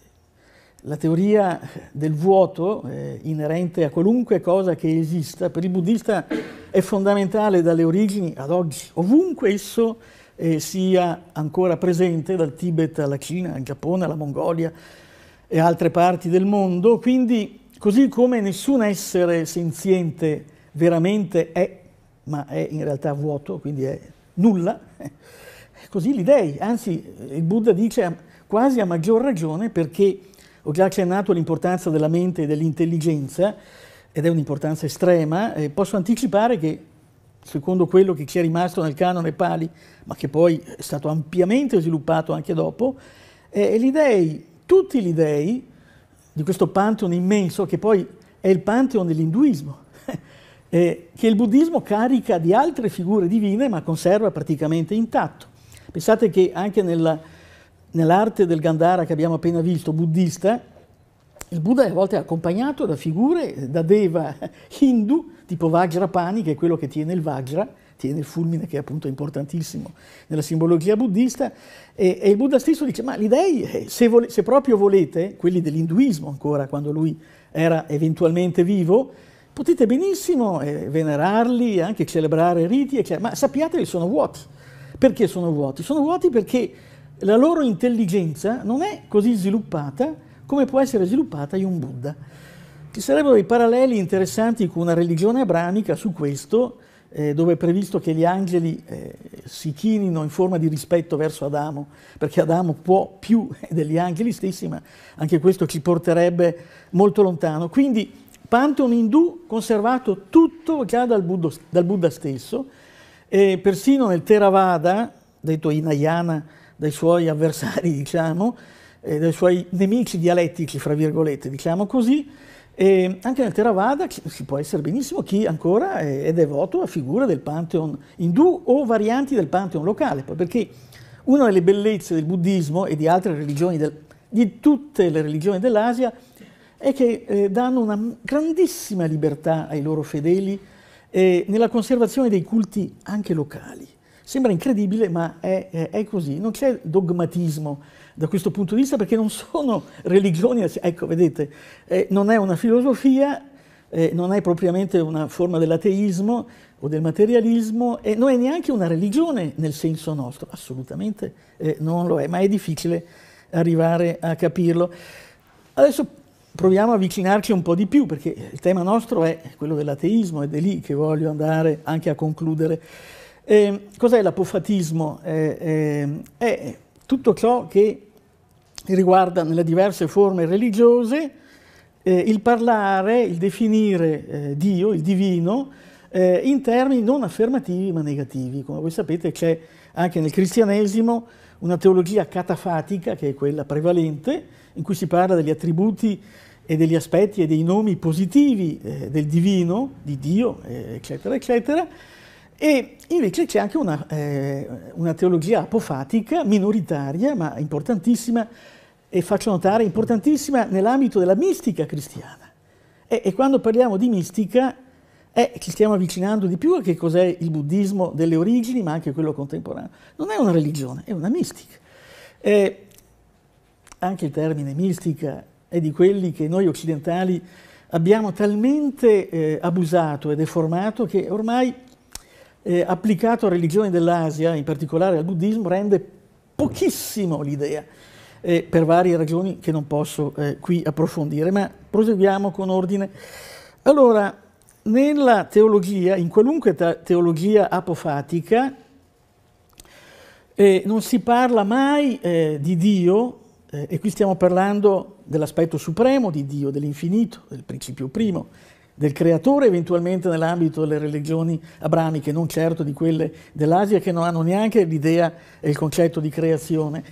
la teoria del vuoto, eh, inerente a qualunque cosa che esista, per il buddista è fondamentale dalle origini ad oggi, ovunque esso eh, sia ancora presente, dal Tibet alla Cina, al Giappone, alla Mongolia, e altre parti del mondo, quindi così come nessun essere senziente veramente è, ma è in realtà vuoto, quindi è nulla, così gli dei, anzi il Buddha dice quasi a maggior ragione perché ho già accennato all'importanza della mente e dell'intelligenza, ed è un'importanza estrema, eh, posso anticipare che secondo quello che ci è rimasto nel canone Pali, ma che poi è stato ampiamente sviluppato anche dopo, eh, gli dei tutti gli dei di questo pantheon immenso, che poi è il pantheon dell'induismo, eh, che il buddismo carica di altre figure divine ma conserva praticamente intatto. Pensate che anche nella, nell'arte del Gandhara che abbiamo appena visto, buddista, il Buddha a volte è accompagnato da figure, eh, da deva hindu, tipo Vajrapani, che è quello che tiene il Vajra, tiene il fulmine che è appunto importantissimo nella simbologia buddista, e, e il Buddha stesso dice, ma gli dèi, se, vole, se proprio volete, quelli dell'induismo ancora, quando lui era eventualmente vivo, potete benissimo eh, venerarli, anche celebrare riti, eccetera, ma sappiate che sono vuoti. Perché sono vuoti? Sono vuoti perché la loro intelligenza non è così sviluppata come può essere sviluppata in un Buddha. Ci sarebbero dei paralleli interessanti con una religione abramica su questo, eh, dove è previsto che gli angeli eh, si chinino in forma di rispetto verso Adamo, perché Adamo può più degli angeli stessi, ma anche questo ci porterebbe molto lontano. Quindi pantheon indù conservato tutto già dal, Buddha, dal Buddha stesso, e persino nel Theravada, detto Hinayana dai suoi avversari, diciamo, eh, dai suoi nemici dialettici, fra virgolette, diciamo così, e anche nel Theravada si può essere benissimo chi ancora è devoto a figure del pantheon indù o varianti del pantheon locale, perché una delle bellezze del buddismo e di altre religioni, del, di tutte le religioni dell'Asia, è che eh, danno una grandissima libertà ai loro fedeli eh, nella conservazione dei culti anche locali. Sembra incredibile, ma è, è così, non c'è dogmatismo da questo punto di vista perché non sono religioni, ecco vedete, eh, non è una filosofia, eh, non è propriamente una forma dell'ateismo o del materialismo e non è neanche una religione nel senso nostro, assolutamente eh, non lo è, ma è difficile arrivare a capirlo. Adesso proviamo a avvicinarci un po' di più perché il tema nostro è quello dell'ateismo ed è lì che voglio andare anche a concludere. Ehm, eh, cos'è l'apofatismo? Eh, eh, è tutto ciò che riguarda nelle diverse forme religiose eh, il parlare, il definire eh, Dio, il divino, eh, in termini non affermativi ma negativi. Come voi sapete c'è anche nel cristianesimo una teologia catafatica, che è quella prevalente, in cui si parla degli attributi e degli aspetti e dei nomi positivi eh, del divino, di Dio, eh, eccetera, eccetera, e invece c'è anche una, eh, una teologia apofatica, minoritaria, ma importantissima, e faccio notare importantissima nell'ambito della mistica cristiana. E, e, quando parliamo di mistica eh, ci stiamo avvicinando di più a che cos'è il buddismo delle origini, ma anche quello contemporaneo. Non è una religione, è una mistica. Eh, anche il termine mistica è di quelli che noi occidentali abbiamo talmente eh, abusato e deformato che ormai eh, applicato a religioni dell'Asia, in particolare al buddismo, rende pochissimo l'idea, eh, per varie ragioni che non posso eh, qui approfondire, ma proseguiamo con ordine. Allora, nella teologia, in qualunque teologia apofatica, eh, non si parla mai eh, di Dio, eh, e qui stiamo parlando dell'aspetto supremo di Dio, dell'infinito, del principio primo, del creatore, eventualmente nell'ambito delle religioni abramiche, non certo di quelle dell'Asia che non hanno neanche l'idea e il concetto di creazione.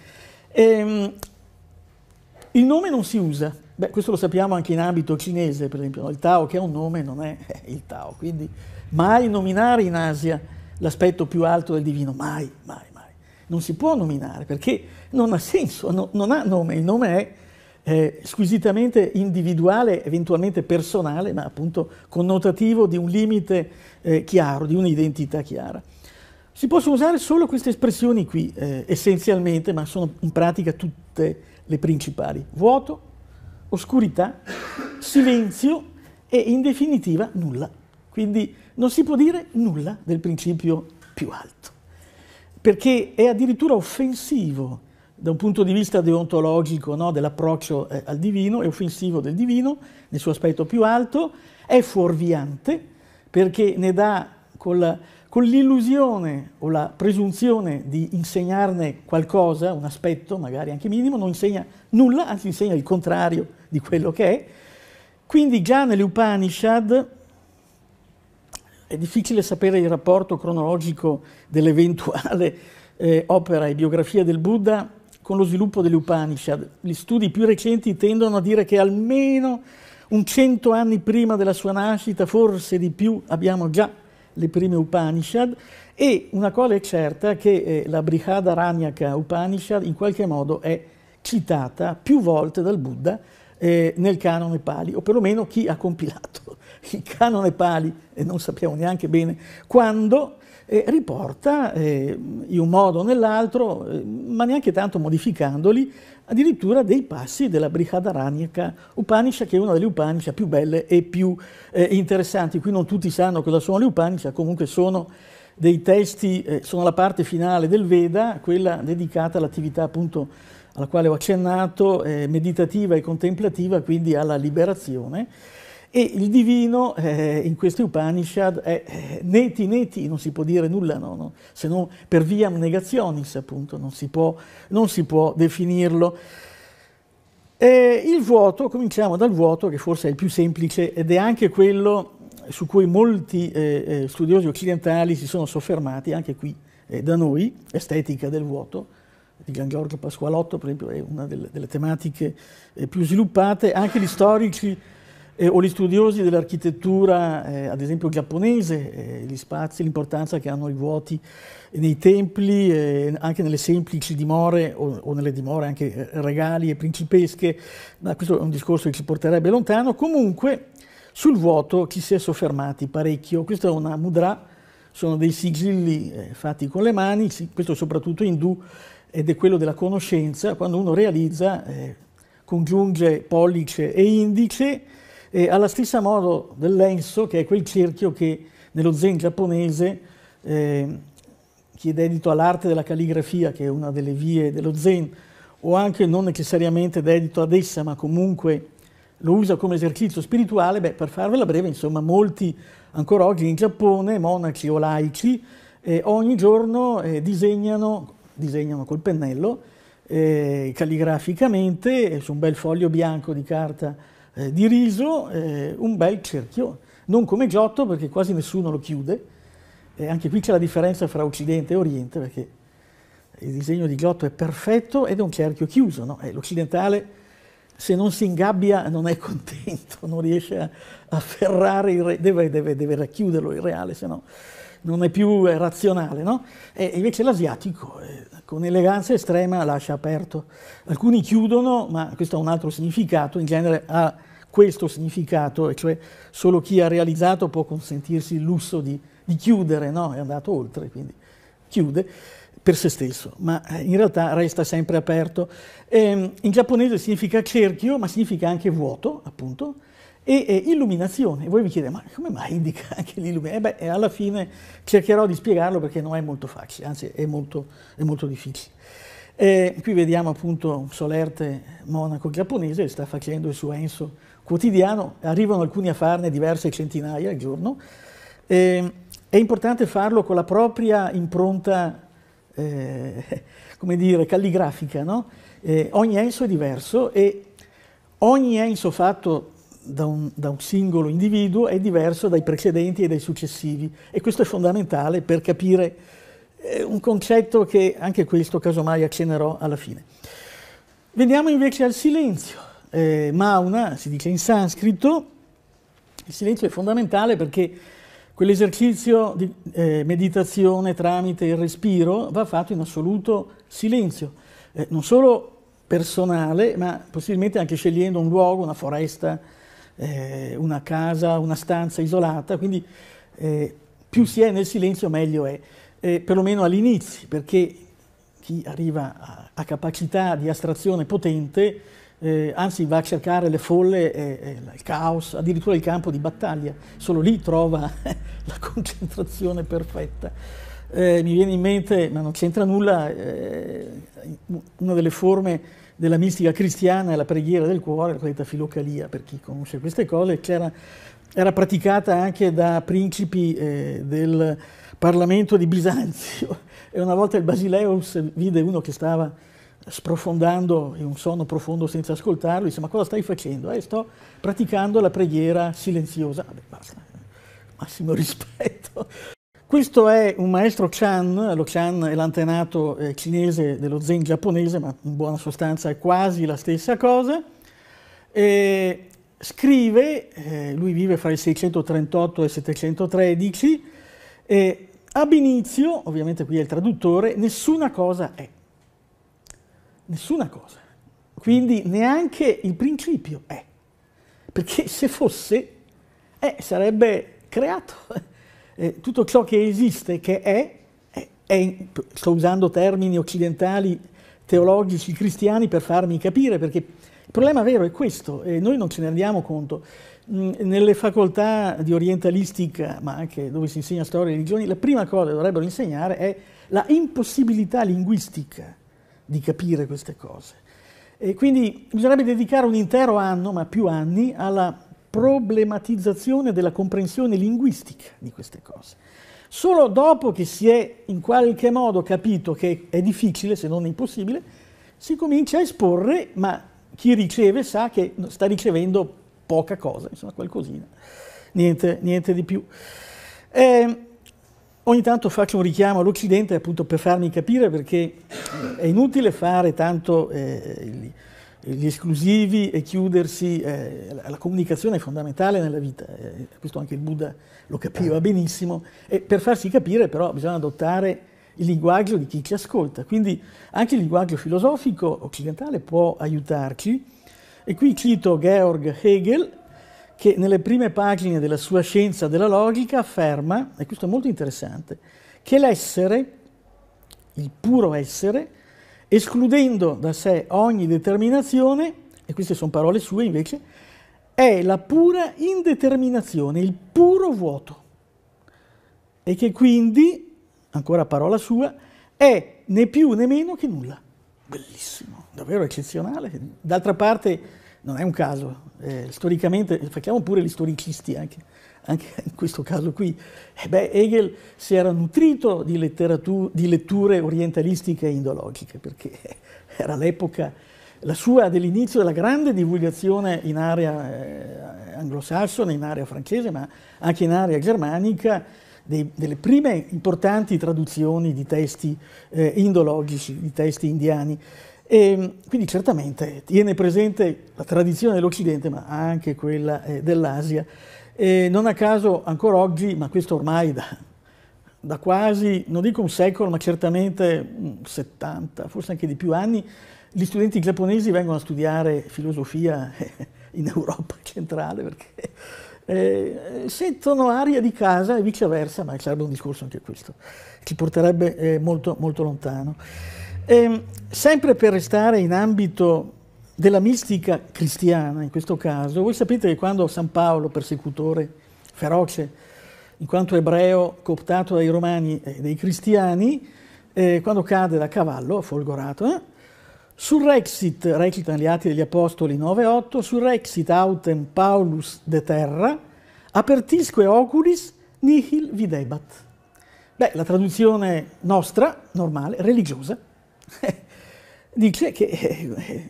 Ehm, il nome non si usa, Beh, questo lo sappiamo anche in ambito cinese, per esempio, il Tao che è un nome non è il Tao, quindi mai nominare in Asia l'aspetto più alto del divino, mai, mai, mai. Non si può nominare perché non ha senso, no, non ha nome, il nome è eh, squisitamente individuale, eventualmente personale, ma appunto connotativo di un limite eh, chiaro, di un'identità chiara. Si possono usare solo queste espressioni qui, eh, essenzialmente, ma sono in pratica tutte le principali. Vuoto, oscurità, silenzio e in definitiva nulla. Quindi non si può dire nulla del principio più alto, perché è addirittura offensivo da un punto di vista deontologico no, dell'approccio eh, al divino, è offensivo del divino nel suo aspetto più alto, è fuorviante perché ne dà con, la, con l'illusione o la presunzione di insegnarne qualcosa, un aspetto magari anche minimo, non insegna nulla, anzi insegna il contrario di quello che è. Quindi già nelle Upanishad è difficile sapere il rapporto cronologico dell'eventuale eh, opera e biografia del Buddha con lo sviluppo delle Upanishad. Cioè, gli studi più recenti tendono a dire che almeno un cento anni prima della sua nascita, forse di più, abbiamo già le prime Upanishad e una cosa è certa che eh, la Brihada Ranyaka Upanishad in qualche modo è citata più volte dal Buddha eh, nel canone Pali, o perlomeno chi ha compilato il canone Pali, e non sappiamo neanche bene quando, eh, riporta eh, in un modo o nell'altro, eh, ma neanche tanto modificandoli, addirittura dei passi della Brihadaranyaka Upanishad, che è una delle Upanishad più belle e più eh, interessanti. Qui non tutti sanno cosa sono le Upanishad, comunque sono dei testi, eh, sono la parte finale del Veda, quella dedicata all'attività appunto alla quale ho accennato, eh, meditativa e contemplativa, quindi alla liberazione e il divino eh, in questi Upanishad è eh, neti neti, non si può dire nulla no, no, se non per via negationis appunto, non si può, non si può definirlo. E il vuoto, cominciamo dal vuoto che forse è il più semplice ed è anche quello su cui molti eh, eh studiosi occidentali si sono soffermati, anche qui eh, da noi, estetica del vuoto, di Gian Giorgio Pasqualotto per esempio è una delle, delle tematiche eh, più sviluppate, anche gli storici eh, o gli studiosi dell'architettura, eh, ad esempio giapponese, eh, gli spazi, l'importanza che hanno i vuoti nei templi, eh, anche nelle semplici dimore o, o, nelle dimore anche eh, regali e principesche, ma questo è un discorso che ci porterebbe lontano. Comunque sul vuoto ci si è soffermati parecchio. Questa è una mudra, sono dei sigilli fatti con le mani, questo soprattutto indù ed è quello della conoscenza, quando uno realizza, eh, congiunge pollice e indice e alla stessa modo del lenso, che è quel cerchio che nello zen giapponese, eh, che è dedito all'arte della calligrafia, che è una delle vie dello zen, o anche non necessariamente dedito ad essa, ma comunque lo usa come esercizio spirituale, beh, per farvela breve, insomma, molti ancora oggi in Giappone, monaci o laici, eh, ogni giorno eh, disegnano, disegnano col pennello, eh, calligraficamente, eh, su un bel foglio bianco di carta eh, di riso, eh, un bel cerchio. Non come Giotto perché quasi nessuno lo chiude. E anche qui c'è la differenza fra Occidente e Oriente perché il disegno di Giotto è perfetto ed è un cerchio chiuso. No? l'occidentale se non si ingabbia non è contento, non riesce a, a ferrare, il re, deve, deve, deve racchiuderlo il reale, se no non è più razionale, no? E invece l'asiatico eh, con eleganza estrema lascia aperto. Alcuni chiudono, ma questo ha un altro significato, in genere ha questo significato, e cioè solo chi ha realizzato può consentirsi il lusso di, di chiudere, no? È andato oltre, quindi chiude per se stesso, ma eh, in realtà resta sempre aperto. Ehm, in giapponese significa cerchio, ma significa anche vuoto, appunto, e eh, illuminazione. Voi vi chiedete, ma come mai indica anche l'illuminazione? Eh e eh alla fine cercherò di spiegarlo perché non è molto facile, anzi è molto, è molto difficile. Eh, qui vediamo appunto Solerte, monaco giapponese, sta facendo il suo enso quotidiano, arrivano alcuni a farne diverse centinaia al giorno. Eh, è importante farlo con la propria impronta, eh, come dire, calligrafica, no? ogni enso è diverso e ogni enso fatto da un, da un, singolo individuo è diverso dai precedenti e dai successivi e questo è fondamentale per capire eh, un concetto che anche questo casomai accennerò alla fine. Veniamo invece al silenzio. Eh, mauna si dice in sanscrito, il silenzio è fondamentale perché quell'esercizio di eh, meditazione tramite il respiro va fatto in assoluto silenzio, eh, non solo personale, ma possibilmente anche scegliendo un luogo, una foresta, eh, una casa, una stanza isolata, quindi eh, più si è nel silenzio meglio è, eh, perlomeno all'inizio, perché chi arriva a, a capacità di astrazione potente, eh, anzi va a cercare le folle, eh, il caos, addirittura il campo di battaglia, solo lì trova la concentrazione perfetta. Eh, mi viene in mente, ma non c'entra nulla, eh, una delle forme della mistica cristiana, e la preghiera del cuore, la cosiddetta filocalia, per chi conosce queste cose, che era, era praticata anche da principi eh, del Parlamento di Bisanzio. E una volta il Basileus vide uno che stava sprofondando in un sonno profondo senza ascoltarlo, disse ma cosa stai facendo? Eh, sto praticando la preghiera silenziosa. Vabbè, basta, massimo rispetto. Questo è un maestro Chan, lo Chan è l'antenato eh, cinese dello Zen giapponese, ma in buona sostanza è quasi la stessa cosa. E scrive, eh, lui vive fra il 638 e il 713, e ab inizio, ovviamente qui è il traduttore, nessuna cosa è. Nessuna cosa. Quindi neanche il principio è. Perché se fosse, eh, sarebbe creato eh, tutto ciò che esiste, che è, è, è, sto usando termini occidentali, teologici, cristiani per farmi capire, perché il problema vero è questo, e noi non ce ne rendiamo conto. Mm, nelle facoltà di orientalistica, ma anche dove si insegna storia e religioni, la prima cosa che dovrebbero insegnare è la impossibilità linguistica di capire queste cose. E quindi bisognerebbe dedicare un intero anno, ma più anni, alla problematizzazione della comprensione linguistica di queste cose. Solo dopo che si è in qualche modo capito che è difficile, se non impossibile, si comincia a esporre, ma chi riceve sa che sta ricevendo poca cosa, insomma qualcosina, niente, niente di più. Eh, ogni tanto faccio un richiamo all'Occidente appunto per farmi capire perché è inutile fare tanto... Eh, gli esclusivi e chiudersi, eh, la, comunicazione è fondamentale nella vita, eh, questo anche il Buddha lo capiva eh. benissimo, e per farsi capire però bisogna adottare il linguaggio di chi ci ascolta, quindi anche il linguaggio filosofico occidentale può aiutarci e qui cito Georg Hegel che nelle prime pagine della sua scienza della logica afferma, e questo è molto interessante, che l'essere, il puro essere, escludendo da sé ogni determinazione, e queste sono parole sue invece, è la pura indeterminazione, il puro vuoto, e che quindi, ancora parola sua, è né più né meno che nulla. Bellissimo, davvero eccezionale. D'altra parte non è un caso, eh, storicamente, facciamo pure gli storicisti anche, anche in questo caso qui, eh beh, Hegel si era nutrito di, di letture orientalistiche e indologiche, perché era l'epoca, la sua dell'inizio della grande divulgazione in area eh, anglosassone, in area francese, ma anche in area germanica, dei, delle prime importanti traduzioni di testi eh, indologici, di testi indiani. E, ehm, quindi certamente tiene presente la tradizione dell'Occidente, ma anche quella eh, dell'Asia. E non a caso ancora oggi, ma questo ormai da, da quasi, non dico un secolo, ma certamente 70, forse anche di più anni, gli studenti giapponesi vengono a studiare filosofia eh, in Europa centrale perché eh, sentono aria di casa e viceversa, ma sarebbe un discorso anche questo, ci porterebbe eh, molto, molto lontano. E, ehm, sempre per restare in ambito della mistica cristiana in questo caso, voi sapete che quando San Paolo, persecutore feroce, in quanto ebreo cooptato dai romani e dai cristiani, eh, quando cade da cavallo, folgorato, eh, sul Rexit, Rexit agli Atti degli Apostoli 9.8, sul Rexit autem Paulus de terra, apertisque oculis nihil videbat. Beh, la traduzione nostra, normale, religiosa, dice che eh,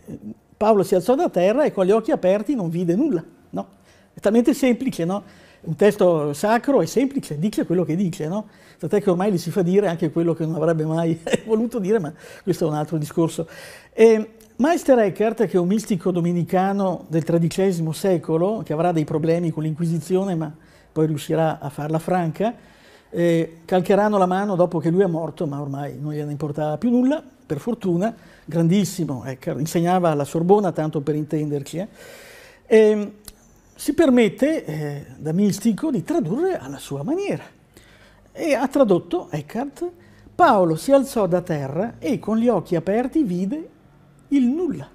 Paolo si alzò da terra e con gli occhi aperti non vide nulla. No? È talmente semplice, no? Un testo sacro è semplice, dice quello che dice, no? Tant'è che ormai gli si fa dire anche quello che non avrebbe mai voluto dire, ma questo è un altro discorso. E Meister Eckhart, che è un mistico domenicano del XIII secolo, che avrà dei problemi con l'Inquisizione, ma poi riuscirà a farla franca, eh, calcheranno la mano dopo che lui è morto, ma ormai non gliene importava più nulla, per fortuna, grandissimo, Eckhart, ecco, insegnava alla Sorbona, tanto per intenderci, eh? e, ehm, si permette, eh, da mistico, di tradurre alla sua maniera. E ha tradotto Eckhart, Paolo si alzò da terra e con gli occhi aperti vide il nulla,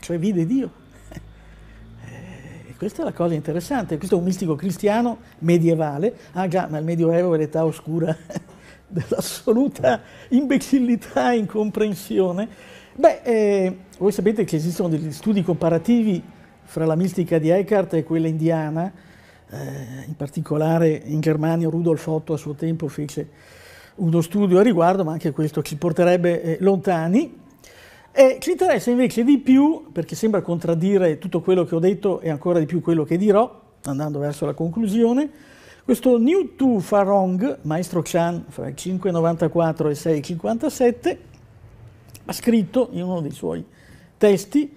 cioè vide Dio. Eh, questa è la cosa interessante, questo è un mistico cristiano medievale, ah già, ma il Medioevo è l'età oscura dell'assoluta imbecillità e incomprensione. Beh, eh, voi sapete che esistono degli studi comparativi fra la mistica di Eckhart e quella indiana, eh, in particolare in Germania Rudolf Otto a suo tempo fece uno studio a riguardo, ma anche questo ci porterebbe eh, lontani. E ci interessa invece di più, perché sembra contraddire tutto quello che ho detto e ancora di più quello che dirò, andando verso la conclusione, questo New Tu Farong, maestro Chan fra il 594 e il 657, ha scritto in uno dei suoi testi,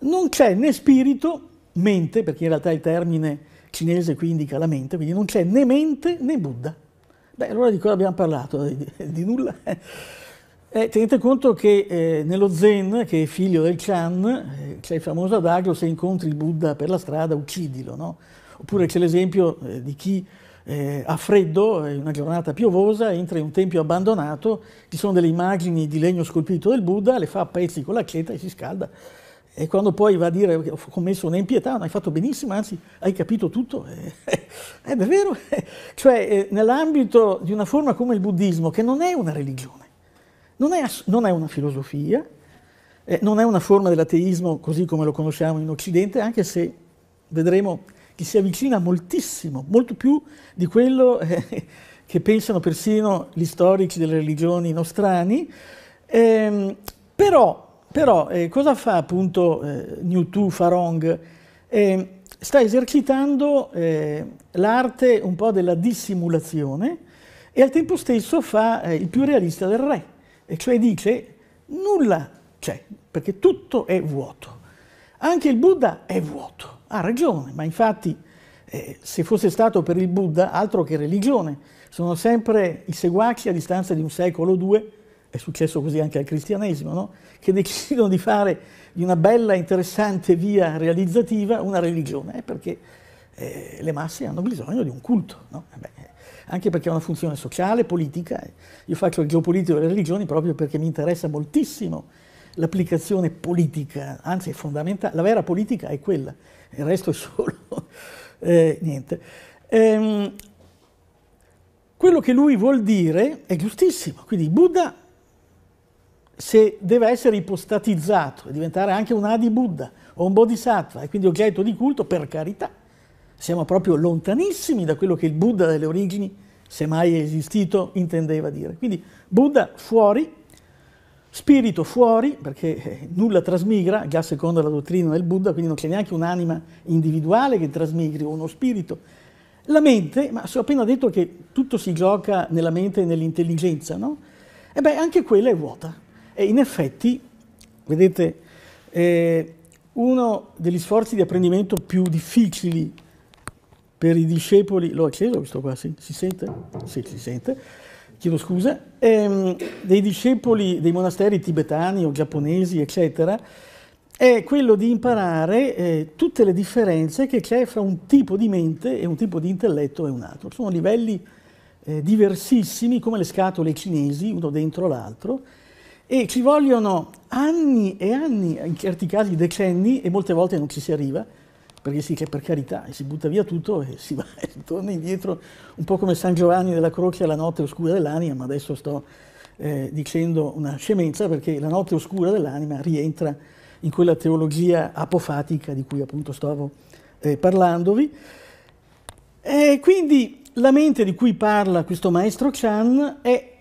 non c'è né spirito, mente, perché in realtà il termine cinese qui indica la mente, quindi non c'è né mente né Buddha. Beh, allora di cosa abbiamo parlato? Di, di nulla. Eh, tenete conto che eh, nello Zen, che è figlio del Chan, eh, c'è il famoso adagio se incontri il Buddha per la strada uccidilo, no? Oppure c'è l'esempio eh, di chi eh, a freddo, in una giornata piovosa, entra in un tempio abbandonato, ci sono delle immagini di legno scolpito del Buddha, le fa a pezzi con l'accetta e si scalda. E quando poi va a dire ho commesso un'impietà, non hai fatto benissimo, anzi hai capito tutto, eh, è vero. Cioè eh, nell'ambito di una forma come il buddismo, che non è una religione, non è, non è una filosofia, eh, non è una forma dell'ateismo così come lo conosciamo in Occidente, anche se vedremo che si avvicina moltissimo, molto più di quello eh, che pensano persino gli storici delle religioni nostrani. Eh, però, però eh, cosa fa appunto eh, Newtu Farong? Ehm, sta esercitando eh, l'arte un po' della dissimulazione e al tempo stesso fa eh, il più realista del re, e cioè dice nulla c'è, perché tutto è vuoto. Anche il Buddha è vuoto. Ha ragione, ma infatti eh, se fosse stato per il Buddha, altro che religione, sono sempre i seguaci a distanza di un secolo o due, è successo così anche al cristianesimo, no? che decidono di fare di una bella, interessante via realizzativa una religione, eh, perché eh, le masse hanno bisogno di un culto, no? Eh beh, anche perché ha una funzione sociale, politica. Eh. Io faccio il geopolitico delle religioni proprio perché mi interessa moltissimo l'applicazione politica, anzi è fondamentale, la vera politica è quella, il resto è solo eh, niente. Ehm, quello che lui vuol dire è giustissimo, quindi Buddha se deve essere ipostatizzato e diventare anche un Adi Buddha o un Bodhisattva e quindi oggetto di culto, per carità, siamo proprio lontanissimi da quello che il Buddha delle origini, se mai è esistito, intendeva dire. Quindi Buddha fuori Spirito fuori, perché eh, nulla trasmigra, già secondo la dottrina del Buddha, quindi non c'è neanche un'anima individuale che trasmigri, o uno spirito. La mente, ma ho appena detto che tutto si gioca nella mente e nell'intelligenza, no? E beh, anche quella è vuota. E in effetti, vedete, eh, uno degli sforzi di apprendimento più difficili per i discepoli, l'ho acceso questo qua, sì? si sente? Sì, si sente chiedo scusa, ehm, dei discepoli dei monasteri tibetani o giapponesi, eccetera, è quello di imparare eh, tutte le differenze che c'è fra un tipo di mente e un tipo di intelletto e un altro. Sono livelli eh, diversissimi come le scatole cinesi, uno dentro l'altro, e ci vogliono anni e anni, in certi casi decenni, e molte volte non ci si arriva, perché sì che per carità, si butta via tutto e si va e torna indietro, un po' come San Giovanni della Croce alla notte oscura dell'anima, ma adesso sto eh, dicendo una scemenza perché la notte oscura dell'anima rientra in quella teologia apofatica di cui appunto stavo eh, parlandovi. E quindi la mente di cui parla questo maestro Chan è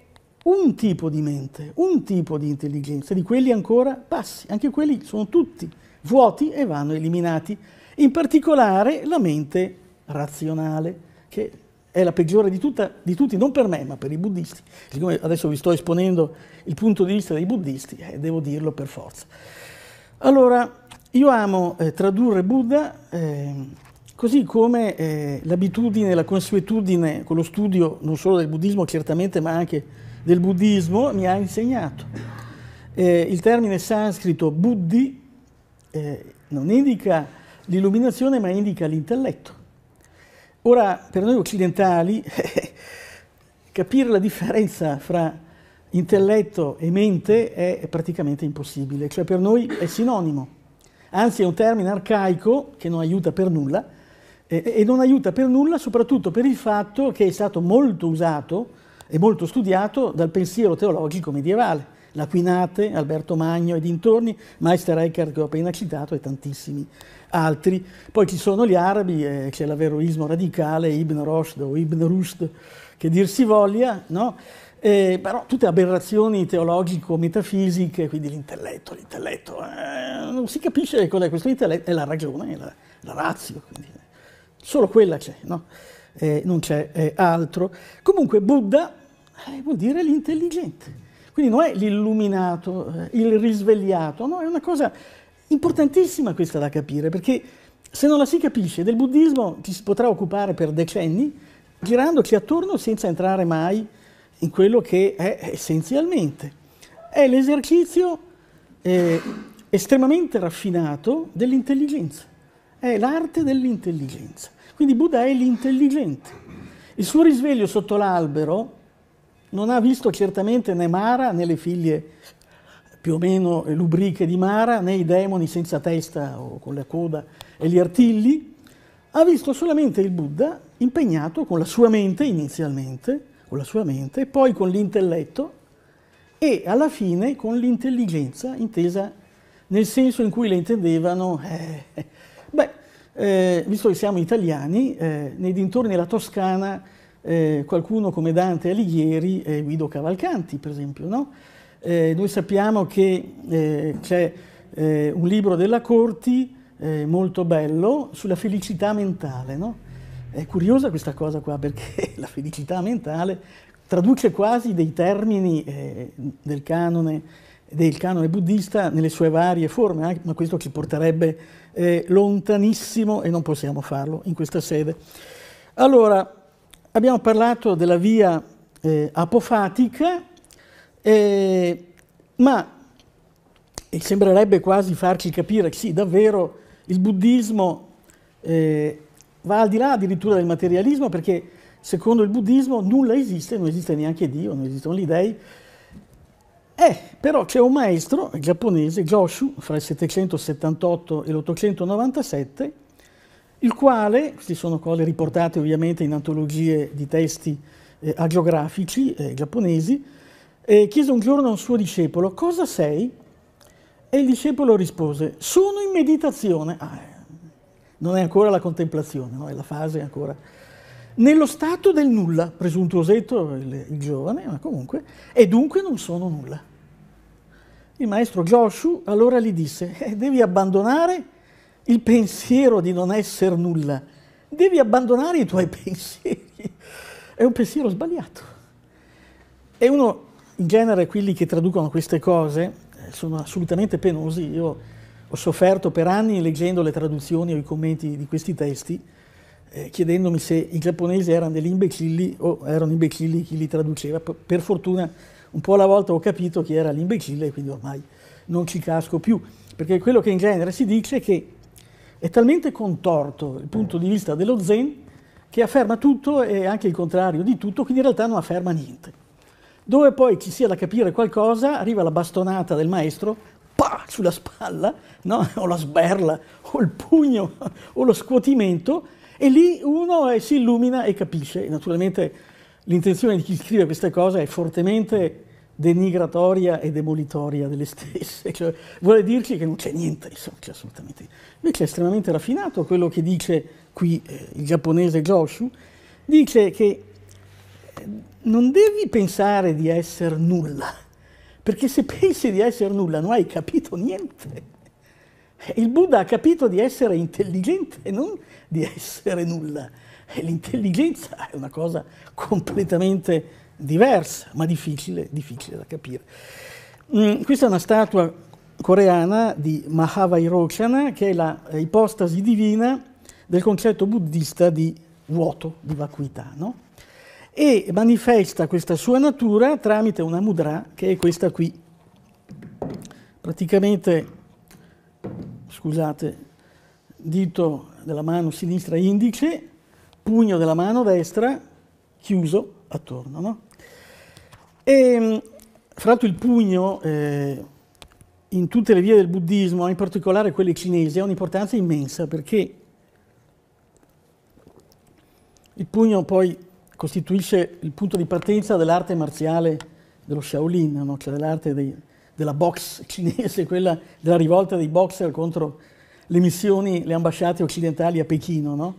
un tipo di mente, un tipo di intelligenza, di quelli ancora passi, anche quelli sono tutti vuoti e vanno eliminati in particolare la mente razionale, che è la peggiore di, tutta, di tutti, non per me, ma per i buddisti. Siccome adesso vi sto esponendo il punto di vista dei buddisti, eh, devo dirlo per forza. Allora, io amo eh, tradurre Buddha eh, così come eh, l'abitudine, la consuetudine con lo studio non solo del buddismo certamente, ma anche del buddismo mi ha insegnato. Eh, il termine sanscrito buddhi eh, non indica L'illuminazione ma indica l'intelletto. Ora, per noi occidentali, capire la differenza fra intelletto e mente è praticamente impossibile, cioè per noi è sinonimo. Anzi è un termine arcaico che non aiuta per nulla eh, e non aiuta per nulla soprattutto per il fatto che è stato molto usato e molto studiato dal pensiero teologico medievale. L'Aquinate, Alberto Magno e dintorni, Meister Eckhart che ho appena citato e tantissimi altri. Poi ci sono gli arabi, eh, c'è l'averoismo radicale, Ibn Rushd o Ibn Rushd, che dir si voglia, no? Eh, però tutte aberrazioni teologico-metafisiche, quindi l'intelletto, l'intelletto, eh, non si capisce cos'è questo intelletto, è la ragione, è la, la razio, quindi, eh, solo quella c'è, no? eh, non c'è eh, altro. Comunque Buddha eh, vuol dire l'intelligente, quindi non è l'illuminato, eh, il risvegliato, no? è una cosa importantissima questa da capire, perché se non la si capisce del buddismo ci si potrà occupare per decenni, girandoci attorno senza entrare mai in quello che è essenzialmente. È l'esercizio eh, estremamente raffinato dell'intelligenza, è l'arte dell'intelligenza. Quindi Buddha è l'intelligente. Il suo risveglio sotto l'albero non ha visto certamente né Mara né le figlie più o meno lubriche di Mara, né i demoni senza testa o con la coda e gli artigli, ha visto solamente il Buddha impegnato con la sua mente inizialmente, con la sua mente, poi con l'intelletto e alla fine con l'intelligenza intesa nel senso in cui le intendevano, eh, eh. beh, eh, visto che siamo italiani, eh, nei dintorni della Toscana eh, qualcuno come Dante Alighieri e Guido Cavalcanti, per esempio. No? Eh, noi sappiamo che eh, c'è eh, un libro della Corti eh, molto bello sulla felicità mentale. No? È curiosa questa cosa qua perché la felicità mentale traduce quasi dei termini eh, del canone del canone buddista nelle sue varie forme, ma questo ci porterebbe eh, lontanissimo e non possiamo farlo in questa sede. Allora, abbiamo parlato della via eh, apofatica, eh, ma sembrerebbe quasi farci capire che sì, davvero il buddismo eh, va al di là addirittura del materialismo perché secondo il buddismo nulla esiste, non esiste neanche Dio, non esistono gli dèi. Eh, però c'è un maestro giapponese, Joshu, fra il 778 e l'897, il quale, queste sono cose riportate ovviamente in antologie di testi eh, agiografici eh, giapponesi, eh, chiese un giorno a un suo discepolo cosa sei? E il discepolo rispose, sono in meditazione. Ah, eh, non è ancora la contemplazione, no? è la fase ancora. Nello stato del nulla, presuntuosetto il, il giovane, ma comunque, e dunque non sono nulla. Il maestro Joshu allora gli disse, eh, devi abbandonare il pensiero di non essere nulla. Devi abbandonare i tuoi pensieri. È un pensiero sbagliato. E uno, in genere, quelli che traducono queste cose eh, sono assolutamente penosi. Io ho sofferto per anni leggendo le traduzioni o i commenti di questi testi, eh, chiedendomi se i giapponesi erano degli imbecilli o erano imbecilli chi li traduceva. Per fortuna, un po' alla volta ho capito chi era l'imbecille, quindi ormai non ci casco più. Perché quello che in genere si dice è che è talmente contorto il punto di vista dello Zen che afferma tutto e anche il contrario di tutto, quindi in realtà non afferma niente. Dove poi ci sia da capire qualcosa, arriva la bastonata del maestro, pa, sulla spalla, no? o la sberla, o il pugno, o lo scuotimento, e lì uno eh, si illumina e capisce. naturalmente l'intenzione di chi scrive queste cose è fortemente denigratoria e demolitoria delle stesse, cioè, vuole dirci che non c'è niente, insomma, cioè, assolutamente. Invece è estremamente raffinato quello che dice qui eh, il giapponese Joshu, dice che eh, non devi pensare di essere nulla, perché se pensi di essere nulla non hai capito niente. Eh, il Buddha ha capito di essere intelligente e non di essere nulla. E eh, l'intelligenza è una cosa completamente diversa, ma difficile, difficile da capire. Mm, questa è una statua coreana di Mahavairochana, che è l'ipostasi eh, divina del concetto buddista di vuoto, di vacuità, no? e manifesta questa sua natura tramite una mudra che è questa qui. Praticamente, scusate, dito della mano sinistra indice, pugno della mano destra chiuso attorno. No? E, ehm, fra l'altro il pugno eh, in tutte le vie del buddismo, in particolare quelle cinesi, ha un'importanza immensa perché il pugno poi costituisce il punto di partenza dell'arte marziale dello Shaolin, no? cioè dell'arte dei, della box cinese, quella della rivolta dei boxer contro le missioni, le ambasciate occidentali a Pechino. No?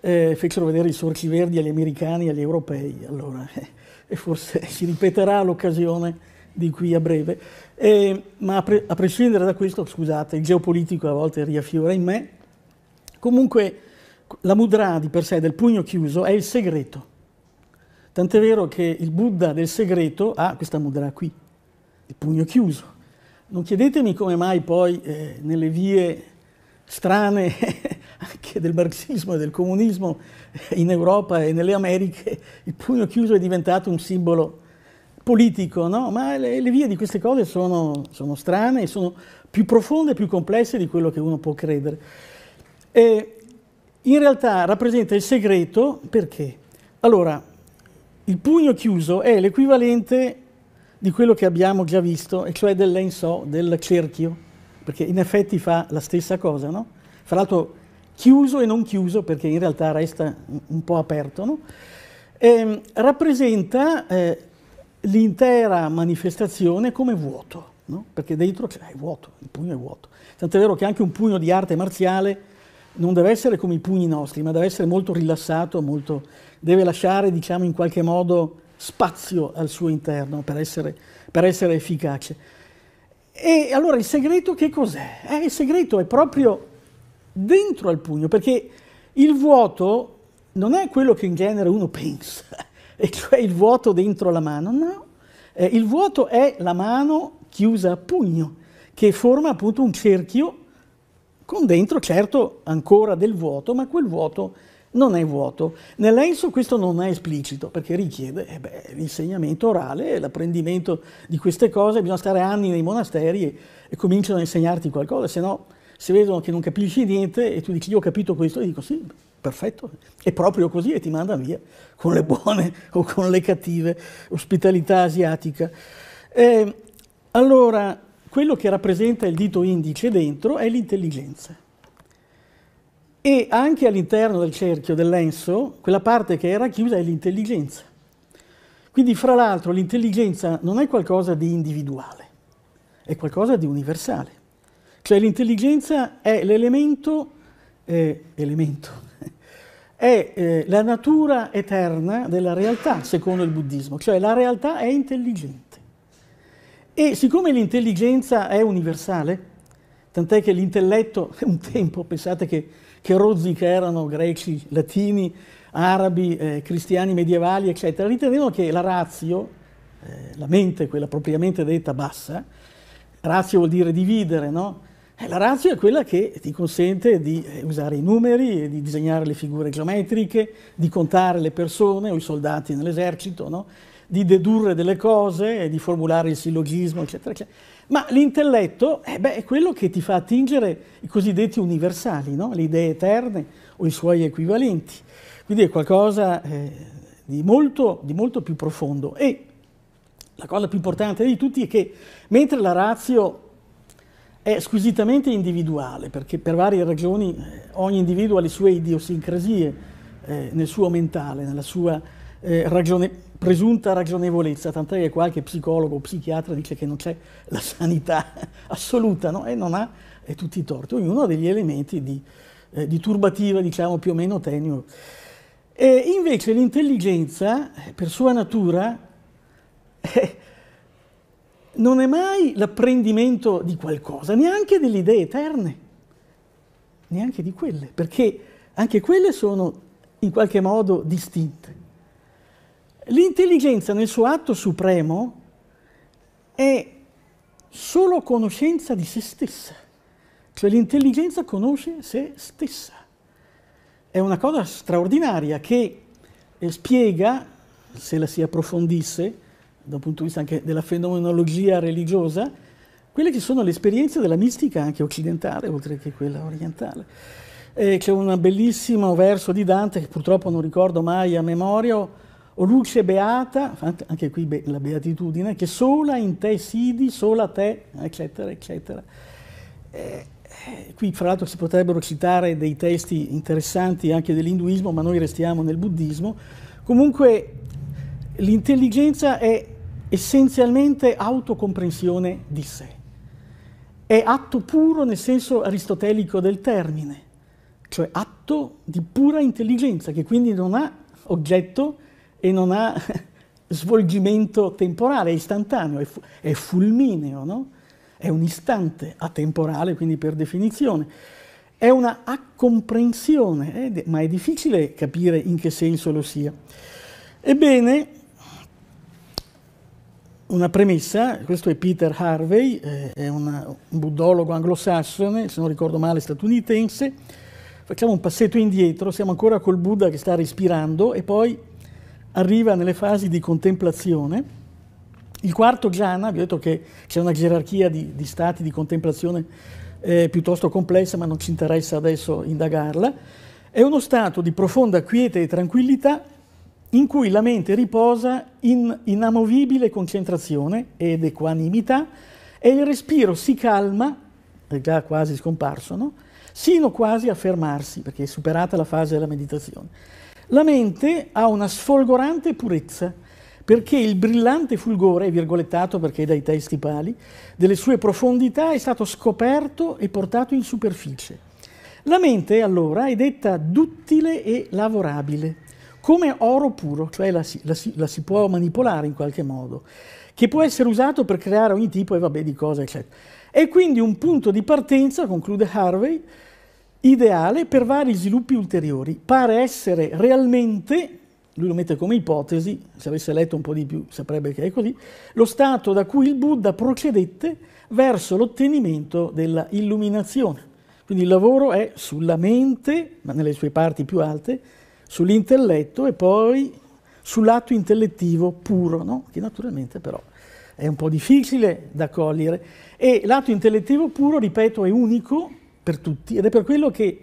eh, fecero vedere i sorci verdi agli americani e agli europei, allora, eh, e forse si ripeterà l'occasione di qui a breve. Eh, ma a, pre- a, prescindere da questo, scusate, il geopolitico a volte riaffiora in me, comunque la mudra di per sé del pugno chiuso è il segreto. Tant'è vero che il Buddha del segreto ha questa mudra qui, il pugno chiuso. Non chiedetemi come mai poi eh, nelle vie strane anche del marxismo e del comunismo in Europa e nelle Americhe, il pugno chiuso è diventato un simbolo politico, no? ma le, le, vie di queste cose sono, sono strane sono più profonde e più complesse di quello che uno può credere. E in realtà rappresenta il segreto perché? Allora, il pugno chiuso è l'equivalente di quello che abbiamo già visto, e cioè del lenso, del cerchio perché in effetti fa la stessa cosa, no? Fra l'altro chiuso e non chiuso, perché in realtà resta un po' aperto, no? E, ehm, rappresenta eh, l'intera manifestazione come vuoto, no? Perché dentro è vuoto, il pugno è vuoto. Tant'è vero che anche un pugno di arte marziale non deve essere come i pugni nostri, ma deve essere molto rilassato, molto, deve lasciare diciamo, in qualche modo spazio al suo interno per essere, per essere efficace. E allora il segreto che cos'è? Eh, il segreto è proprio dentro al pugno, perché il vuoto non è quello che in genere uno pensa, e cioè il vuoto dentro la mano, no. Eh, il vuoto è la mano chiusa a pugno, che forma appunto un cerchio con dentro certo ancora del vuoto, ma quel vuoto è non è vuoto. Nell'Enso questo non è esplicito perché richiede eh beh, l'insegnamento orale, l'apprendimento di queste cose, bisogna stare anni nei monasteri e, e cominciano a insegnarti qualcosa, se no se vedono che non capisci niente e tu dici io ho capito questo, e dico sì, perfetto, è proprio così e ti manda via con le buone o con le cattive, ospitalità asiatica. Eh, allora, quello che rappresenta il dito indice dentro è l'intelligenza. E anche all'interno del cerchio dell'enso, quella parte che era chiusa è l'intelligenza. Quindi, fra l'altro, l'intelligenza non è qualcosa di individuale, è qualcosa di universale. Cioè l'intelligenza è l'elemento, eh, elemento, è eh, la natura eterna della realtà, secondo il buddismo, cioè la realtà è intelligente. E siccome l'intelligenza è universale, tant'è che l'intelletto, un tempo pensate che che rozzica erano greci, latini, arabi, eh, cristiani medievali, eccetera, ritenevano che la razio, eh, la mente, quella propriamente detta bassa, razio vuol dire dividere, no? Eh, la razio è quella che ti consente di eh, usare i numeri, di disegnare le figure geometriche, di contare le persone o i soldati nell'esercito, no? di dedurre delle cose, di formulare il sillogismo, eccetera, eccetera. Ma l'intelletto eh beh, è quello che ti fa attingere i cosiddetti universali, no? le idee eterne o i suoi equivalenti. Quindi è qualcosa eh, di, molto, di, molto, più profondo. E la cosa più importante di tutti è che mentre la razio è squisitamente individuale, perché per varie ragioni eh, ogni individuo ha le sue idiosincrasie eh, nel suo mentale, nella sua eh, ragione presunta ragionevolezza, tant'è che qualche psicologo o psichiatra dice che non c'è la sanità assoluta no? e non ha e tutti i torti, ognuno ha degli elementi di, eh, di turbativa, diciamo più o meno tenue. E invece l'intelligenza, eh, per sua natura, eh, non è mai l'apprendimento di qualcosa, neanche delle idee eterne, neanche di quelle, perché anche quelle sono in qualche modo distinte. L'intelligenza nel suo atto supremo è solo conoscenza di se stessa, cioè l'intelligenza conosce se stessa. È una cosa straordinaria che eh, spiega, se la si approfondisse, da un punto di vista anche della fenomenologia religiosa, quelle che sono le esperienze della mistica anche occidentale, oltre che quella orientale. Eh, c'è un bellissimo verso di Dante, che purtroppo non ricordo mai a memoria, o luce beata, anche qui be la beatitudine, che sola in te sidi, sola te, eccetera, eccetera. Eh, qui fra l'altro si potrebbero citare dei testi interessanti anche dell'induismo, ma noi restiamo nel buddismo. Comunque l'intelligenza è essenzialmente autocomprensione di sé. È atto puro nel senso aristotelico del termine, cioè atto di pura intelligenza che quindi non ha oggetto e non ha svolgimento temporale, è istantaneo, è, fu è fulmineo, no? è un istante atemporale, quindi per definizione. È una accomprensione, eh, ma è difficile capire in che senso lo sia. Ebbene, una premessa, questo è Peter Harvey, eh, è una, un buddologo anglosassone, se non ricordo male statunitense, facciamo un passetto indietro, siamo ancora col Buddha che sta respirando e poi arriva nelle fasi di contemplazione. Il quarto jhana, vi ho detto che c'è una gerarchia di, di stati di contemplazione eh, piuttosto complessa, ma non ci interessa adesso indagarla, è uno stato di profonda quiete e tranquillità in cui la mente riposa in inamovibile concentrazione ed equanimità e il respiro si calma, è già quasi scomparso, no? sino quasi a fermarsi, perché è superata la fase della meditazione. La mente ha una sfolgorante purezza, perché il brillante fulgore, virgolettato perché è dai testi pali, delle sue profondità è stato scoperto e portato in superficie. La mente allora è detta duttile e lavorabile, come oro puro, cioè la si, la si, la si può manipolare in qualche modo, che può essere usato per creare ogni tipo eh, vabbè, di cose, eccetera. È quindi un punto di partenza, conclude Harvey, ideale per vari sviluppi ulteriori. Pare essere realmente, lui lo mette come ipotesi, se avesse letto un po' di più saprebbe che è così, lo stato da cui il Buddha procedette verso l'ottenimento della illuminazione. Quindi il lavoro è sulla mente, ma nelle sue parti più alte, sull'intelletto e poi sull'atto intellettivo puro, no? che naturalmente però è un po' difficile da cogliere. E l'atto intellettivo puro, ripeto, è unico per tutti ed è per quello che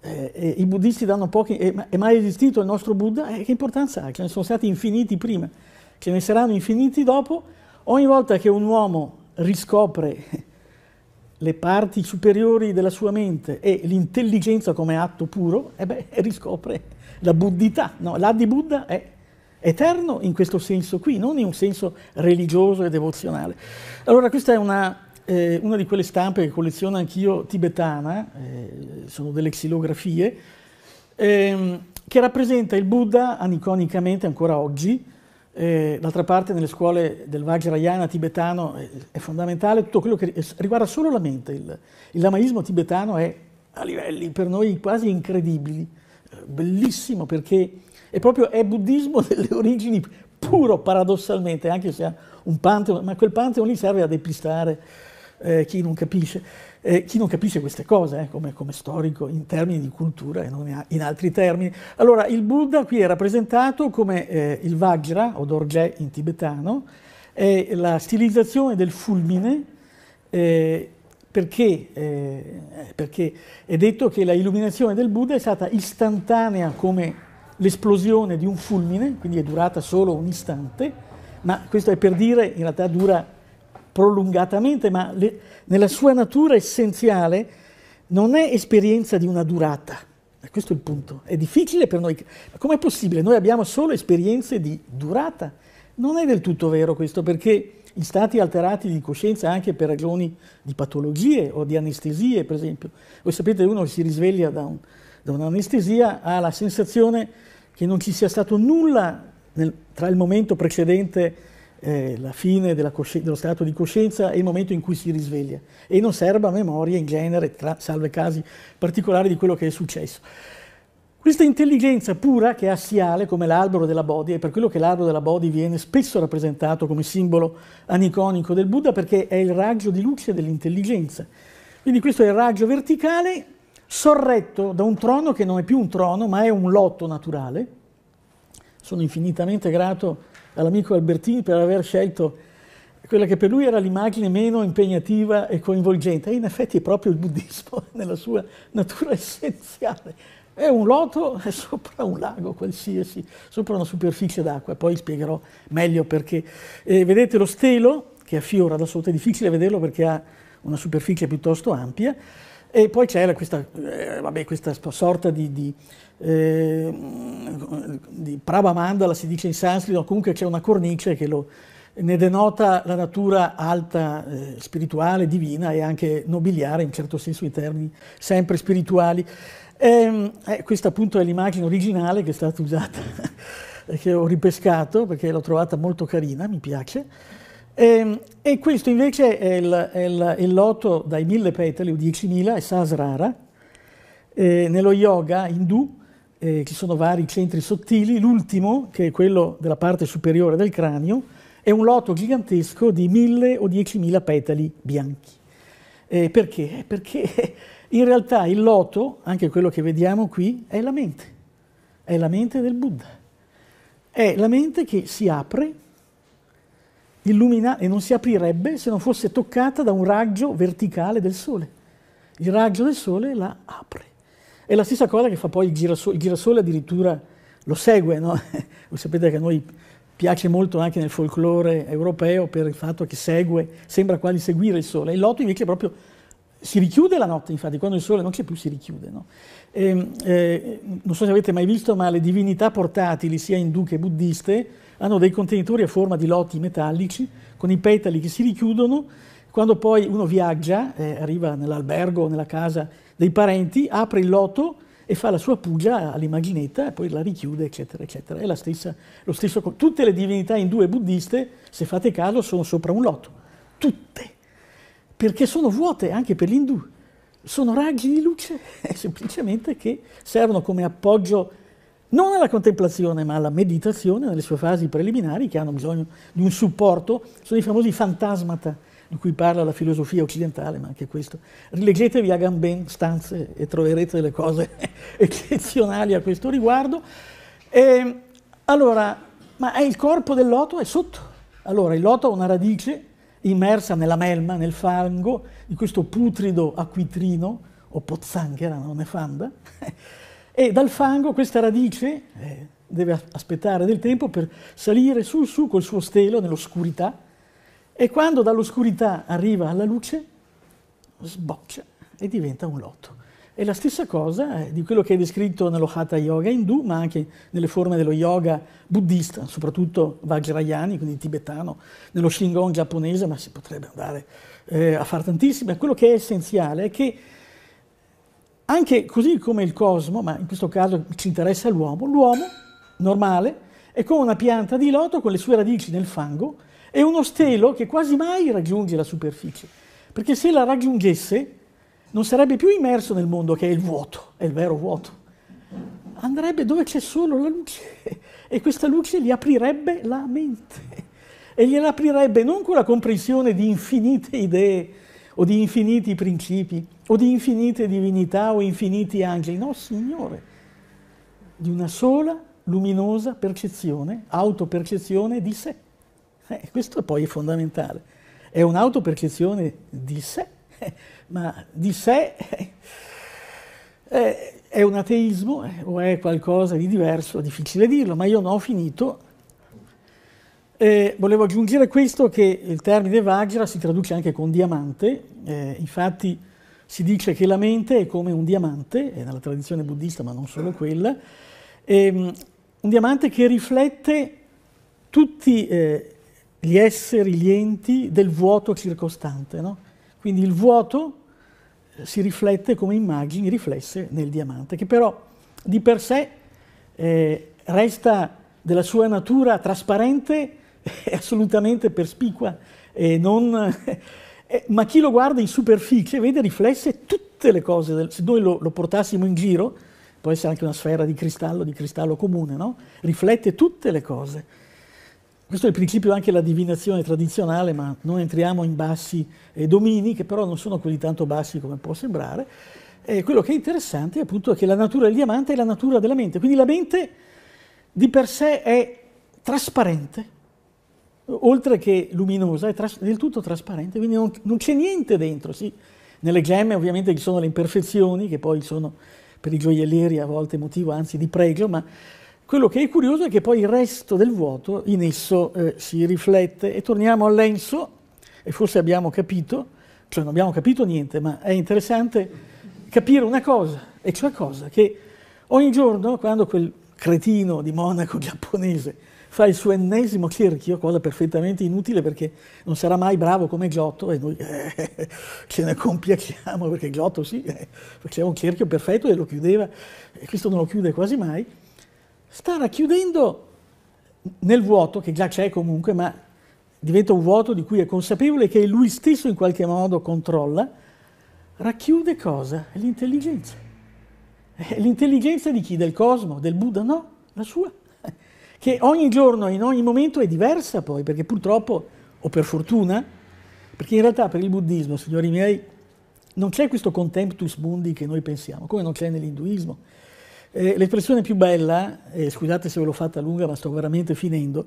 eh, eh i buddhisti danno pochi, è, è mai esistito il nostro Buddha? Eh, che importanza ha? Ce ne sono stati infiniti prima, ce ne saranno infiniti dopo. Ogni volta che un uomo riscopre le parti superiori della sua mente e l'intelligenza come atto puro, e eh beh, riscopre la buddhità. No, l'A Buddha è eterno in questo senso qui, non in un senso religioso e devozionale. Allora questa è una eh, una di quelle stampe che colleziono anch'io tibetana, eh, sono delle xilografie, ehm, che rappresenta il Buddha aniconicamente ancora oggi. Eh, d'altra parte nelle scuole del Vajrayana tibetano è, eh, è, fondamentale tutto quello che riguarda solo la mente. Il, il lamaismo tibetano è a livelli per noi quasi incredibili, eh, bellissimo perché è proprio è buddismo delle origini puro paradossalmente, anche se ha un pantheon, ma quel pantheon lì serve a depistare eh, chi, non capisce, eh, chi non capisce queste cose eh, come, come, storico in termini di cultura e non in altri termini. Allora il Buddha qui è rappresentato come eh, il Vajra o Dorje in tibetano, è la stilizzazione del fulmine eh, perché, eh, perché, è detto che l'illuminazione del Buddha è stata istantanea come l'esplosione di un fulmine, quindi è durata solo un istante, ma questo è per dire in realtà dura prolungatamente, ma le, nella sua natura essenziale non è esperienza di una durata. E questo è il punto. È difficile per noi. Ma com'è possibile? Noi abbiamo solo esperienze di durata. Non è del tutto vero questo, perché in stati alterati di coscienza anche per ragioni di patologie o di anestesie, per esempio. Voi sapete, uno che si risveglia da, un, da un'anestesia ha la sensazione che non ci sia stato nulla nel, tra il momento precedente eh, la fine dello stato di coscienza è il momento in cui si risveglia e non serba memoria in genere, salve casi particolari di quello che è successo. Questa intelligenza pura che è assiale come l'albero della Bodhi, è per quello che l'albero della Bodhi viene spesso rappresentato come simbolo aniconico del Buddha perché è il raggio di luce dell'intelligenza. Quindi questo è il raggio verticale sorretto da un trono che non è più un trono ma è un lotto naturale. Sono infinitamente grato all'amico Albertini per aver scelto quella che per lui era l'immagine meno impegnativa e coinvolgente. E in effetti è proprio il buddismo nella sua natura essenziale. È un loto sopra un lago qualsiasi, sopra una superficie d'acqua, poi spiegherò meglio perché. E eh, vedete lo stelo che affiora da sotto, è difficile vederlo perché ha una superficie piuttosto ampia, e poi c'è questa, eh, vabbè, questa sorta di, di, eh, di Prabhamandala, si dice in sanscrito, comunque c'è una cornice che lo, ne denota la natura alta, eh, spirituale, divina e anche nobiliare, in certo senso i termini sempre spirituali. Ehm, eh, questa appunto è l'immagine originale che è stata usata, che ho ripescato perché l'ho trovata molto carina, mi piace. E, ehm, e questo invece è il, è, il, il loto dai mille petali o diecimila, è Sasrara. Eh, nello yoga indù eh, ci sono vari centri sottili, l'ultimo, che è quello della parte superiore del cranio, è un loto gigantesco di mille o diecimila petali bianchi. Eh, perché? Perché in realtà il loto, anche quello che vediamo qui, è la mente, è la mente del Buddha, è la mente che si apre illumina e non si aprirebbe se non fosse toccata da un raggio verticale del Sole. Il raggio del Sole la apre. È la stessa cosa che fa poi il girasole, il girasole addirittura lo segue, no? Lo sapete che a noi piace molto anche nel folklore europeo per il fatto che segue, sembra quasi seguire il Sole. Il loto invece proprio si richiude la notte, infatti, quando il Sole non c'è più si richiude. No? E, ehm, eh, non so se avete mai visto, ma le divinità portatili, sia indù che buddiste, hanno dei contenitori a forma di lotti metallici con i petali che si richiudono. Quando poi uno viaggia, eh, arriva nell'albergo o nella casa dei parenti, apre il lotto e fa la sua pugia all'immaginetta e poi la richiude, eccetera, eccetera. È la stessa, lo stesso, tutte le divinità indù e buddiste, se fate caso, sono sopra un lotto. Tutte. Perché sono vuote anche per l'indù. Sono raggi di luce, semplicemente, che servono come appoggio non alla contemplazione ma alla meditazione nelle sue fasi preliminari che hanno bisogno di un supporto, sono i famosi fantasmata di cui parla la filosofia occidentale, ma anche questo. Rileggetevi a Gamben stanze e troverete delle cose eccezionali a questo riguardo. E, ehm, allora, ma è il corpo del loto è sotto. Allora, il loto ha una radice immersa nella melma, nel fango, di questo putrido acquitrino o pozzanghera, non è fanda. E dal fango questa radice eh, deve aspettare del tempo per salire su su col suo stelo nell'oscurità e quando dall'oscurità arriva alla luce sboccia e diventa un lotto. È la stessa cosa eh, di quello che è descritto nello Hatha Yoga Hindu, ma anche nelle forme dello yoga buddista, soprattutto Vajrayani, quindi tibetano, nello Shingon giapponese, ma si potrebbe andare eh, a fare tantissime. Quello che è essenziale è che anche così come il cosmo, ma in questo caso ci interessa l'uomo, l'uomo normale è come una pianta di loto con le sue radici nel fango e uno stelo che quasi mai raggiunge la superficie, perché se la raggiungesse non sarebbe più immerso nel mondo che è il vuoto, è il vero vuoto. Andrebbe dove c'è solo la luce e questa luce gli aprirebbe la mente e gliela aprirebbe non con la comprensione di infinite idee o di infiniti principi, o di infinite divinità o infiniti angeli, no Signore, di una sola luminosa percezione, autopercezione di sé. Eh, questo poi è fondamentale, è un'autopercezione di sé, eh, ma di sé eh, è un ateismo eh, o è qualcosa di diverso, è difficile dirlo, ma io non ho finito. Eh, volevo aggiungere questo che il termine Vajra si traduce anche con diamante, eh, infatti si dice che la mente è come un diamante, è nella tradizione buddista ma non solo quella, ehm, un diamante che riflette tutti eh, gli esseri, gli enti del vuoto circostante. No? Quindi il vuoto eh, si riflette come immagini riflesse nel diamante, che però di per sé eh, resta della sua natura trasparente e assolutamente perspicua e non Eh, ma chi lo guarda in superficie vede riflesse tutte le cose, del, se noi lo, lo, portassimo in giro, può essere anche una sfera di cristallo, di cristallo comune, no? riflette tutte le cose. Questo è il principio anche della divinazione tradizionale, ma non entriamo in bassi eh, domini, che però non sono così tanto bassi come può sembrare. Eh, quello che è interessante appunto è che la natura del diamante è la natura della mente, quindi la mente di per sé è trasparente, oltre che luminosa, è tras- del tutto trasparente, quindi non, non c'è niente dentro. Sì. Nelle gemme ovviamente ci sono le imperfezioni, che poi sono per i gioiellieri a volte motivo anzi di pregio, ma quello che è curioso è che poi il resto del vuoto in esso eh, si riflette. E torniamo al lenso, e forse abbiamo capito, cioè non abbiamo capito niente, ma è interessante capire una cosa, e cioè cosa? Che ogni giorno, quando quel cretino di monaco giapponese fa il suo ennesimo cerchio, cosa perfettamente inutile perché non sarà mai bravo come Giotto e noi eh, ce ne compiacciamo perché Giotto sì, eh, faceva un cerchio perfetto e lo chiudeva e questo non lo chiude quasi mai, sta racchiudendo nel vuoto, che già c'è comunque, ma diventa un vuoto di cui è consapevole che lui stesso in qualche modo controlla, racchiude cosa? L'intelligenza. Eh, l'intelligenza di chi? Del cosmo? Del Buddha? No, la sua che ogni giorno, in ogni momento è diversa poi, perché purtroppo, o per fortuna, perché in realtà per il buddismo, signori miei, non c'è questo contemptus mundi che noi pensiamo, come non c'è nell'induismo. Eh, l'espressione più bella, eh, scusate se ve l'ho fatta lunga, ma sto veramente finendo,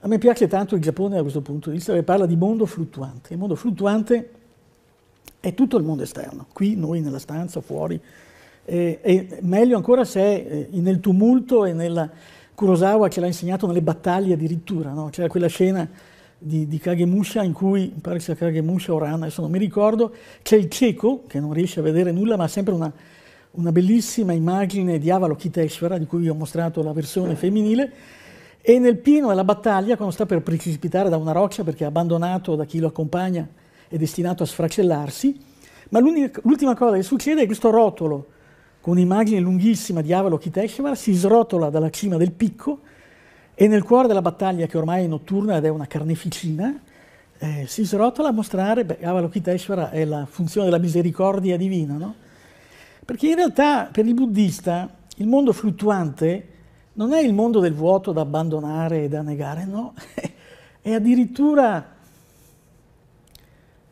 a me piace tanto il Giappone da questo punto di vista, perché parla di mondo fluttuante. Il mondo fluttuante è tutto il mondo esterno, qui, noi, nella stanza, fuori, eh, e meglio ancora se è eh, nel tumulto e nella Kurosawa ce l'ha insegnato nelle battaglie addirittura, no? c'era quella scena di, di, Kagemusha in cui, mi pare sia Kagemusha o Rana, adesso non mi ricordo, c'è il cieco che non riesce a vedere nulla ma ha sempre una, una bellissima immagine di Avalokiteshvara di cui vi ho mostrato la versione femminile e nel pieno della battaglia, quando sta per precipitare da una roccia perché è abbandonato da chi lo accompagna, è destinato a sfracellarsi, ma l'ultima cosa che succede è che questo rotolo con un'immagine lunghissima di Avalokiteshvara, si srotola dalla cima del picco e nel cuore della battaglia, che ormai è notturna ed è una carneficina, eh, si srotola a mostrare, beh, Avalokiteshvara è la funzione della misericordia divina, no? Perché in realtà per il buddista il mondo fluttuante non è il mondo del vuoto da abbandonare e da negare, no, è addirittura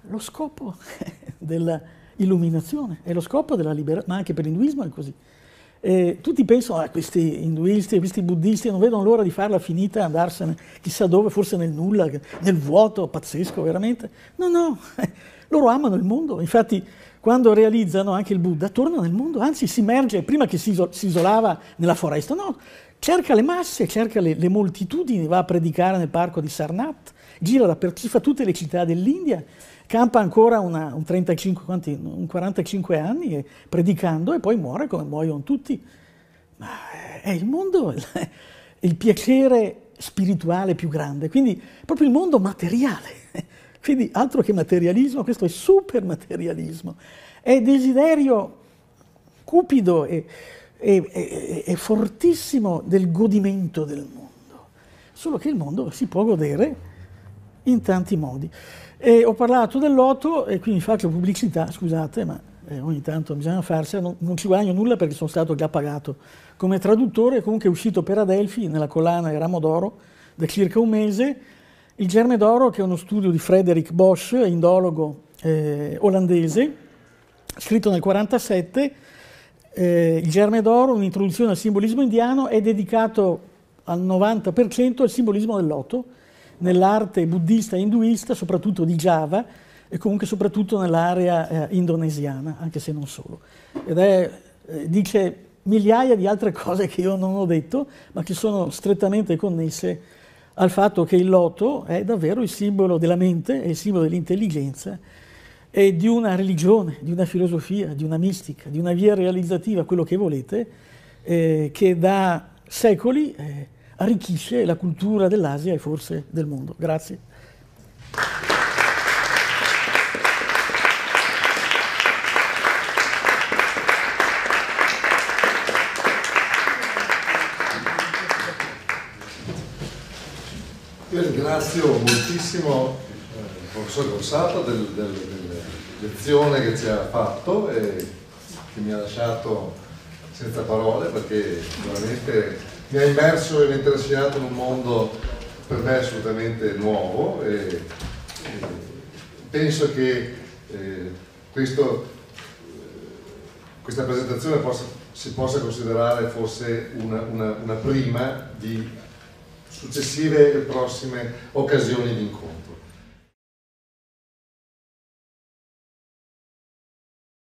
lo scopo della illuminazione, è lo scopo della liberazione, ma anche per l'induismo è così. Eh, tutti pensano a ah, questi induisti, a questi buddisti, non vedono l'ora di farla finita e andarsene chissà dove, forse nel nulla, nel vuoto, pazzesco veramente. No, no, loro amano il mondo, infatti quando realizzano anche il Buddha torna nel mondo, anzi si immerge, prima che si, isolava nella foresta, no, cerca le masse, cerca le, le moltitudini, va a predicare nel parco di Sarnath, gira dappertutto, si fa tutte le città dell'India campa ancora una, un, 35, quanti, un 45 anni e, eh, predicando e poi muore come muoiono tutti. Ma eh, è il mondo, il, il piacere spirituale più grande, quindi proprio il mondo materiale. Quindi altro che materialismo, questo è super materialismo. È desiderio cupido e, e, e, e, fortissimo del godimento del mondo. Solo che il mondo si può godere in tanti modi. E ho parlato del lotto e quindi faccio pubblicità, scusate, ma eh, ogni tanto bisogna farsela, non, non, ci guadagno nulla perché sono stato già pagato come traduttore, comunque è uscito per Adelphi nella collana Il Ramo d'Oro da circa un mese, Il Germe d'Oro che è uno studio di Frederick Bosch, indologo eh, olandese, scritto nel 1947, eh, Il Germe d'Oro, un'introduzione al simbolismo indiano, è dedicato al 90% al simbolismo del lotto, nell'arte buddista e induista, soprattutto di Java e comunque soprattutto nell'area eh, indonesiana, anche se non solo. Ed è, eh, dice migliaia di altre cose che io non ho detto, ma che sono strettamente connesse al fatto che il loto è davvero il simbolo della mente, è il simbolo dell'intelligenza e di una religione, di una filosofia, di una mistica, di una via realizzativa, quello che volete, eh, che da secoli eh, arricchisce la cultura dell'Asia e forse del mondo. Grazie. Io ringrazio moltissimo eh, il professor Borsato del, del, della lezione che ci ha fatto e che mi ha lasciato senza parole perché veramente mi ha immerso e mi ha trascinato in un mondo per me assolutamente nuovo e, e penso che eh, questo, questa presentazione possa, si possa considerare forse una, una, una prima di successive e prossime occasioni di incontro.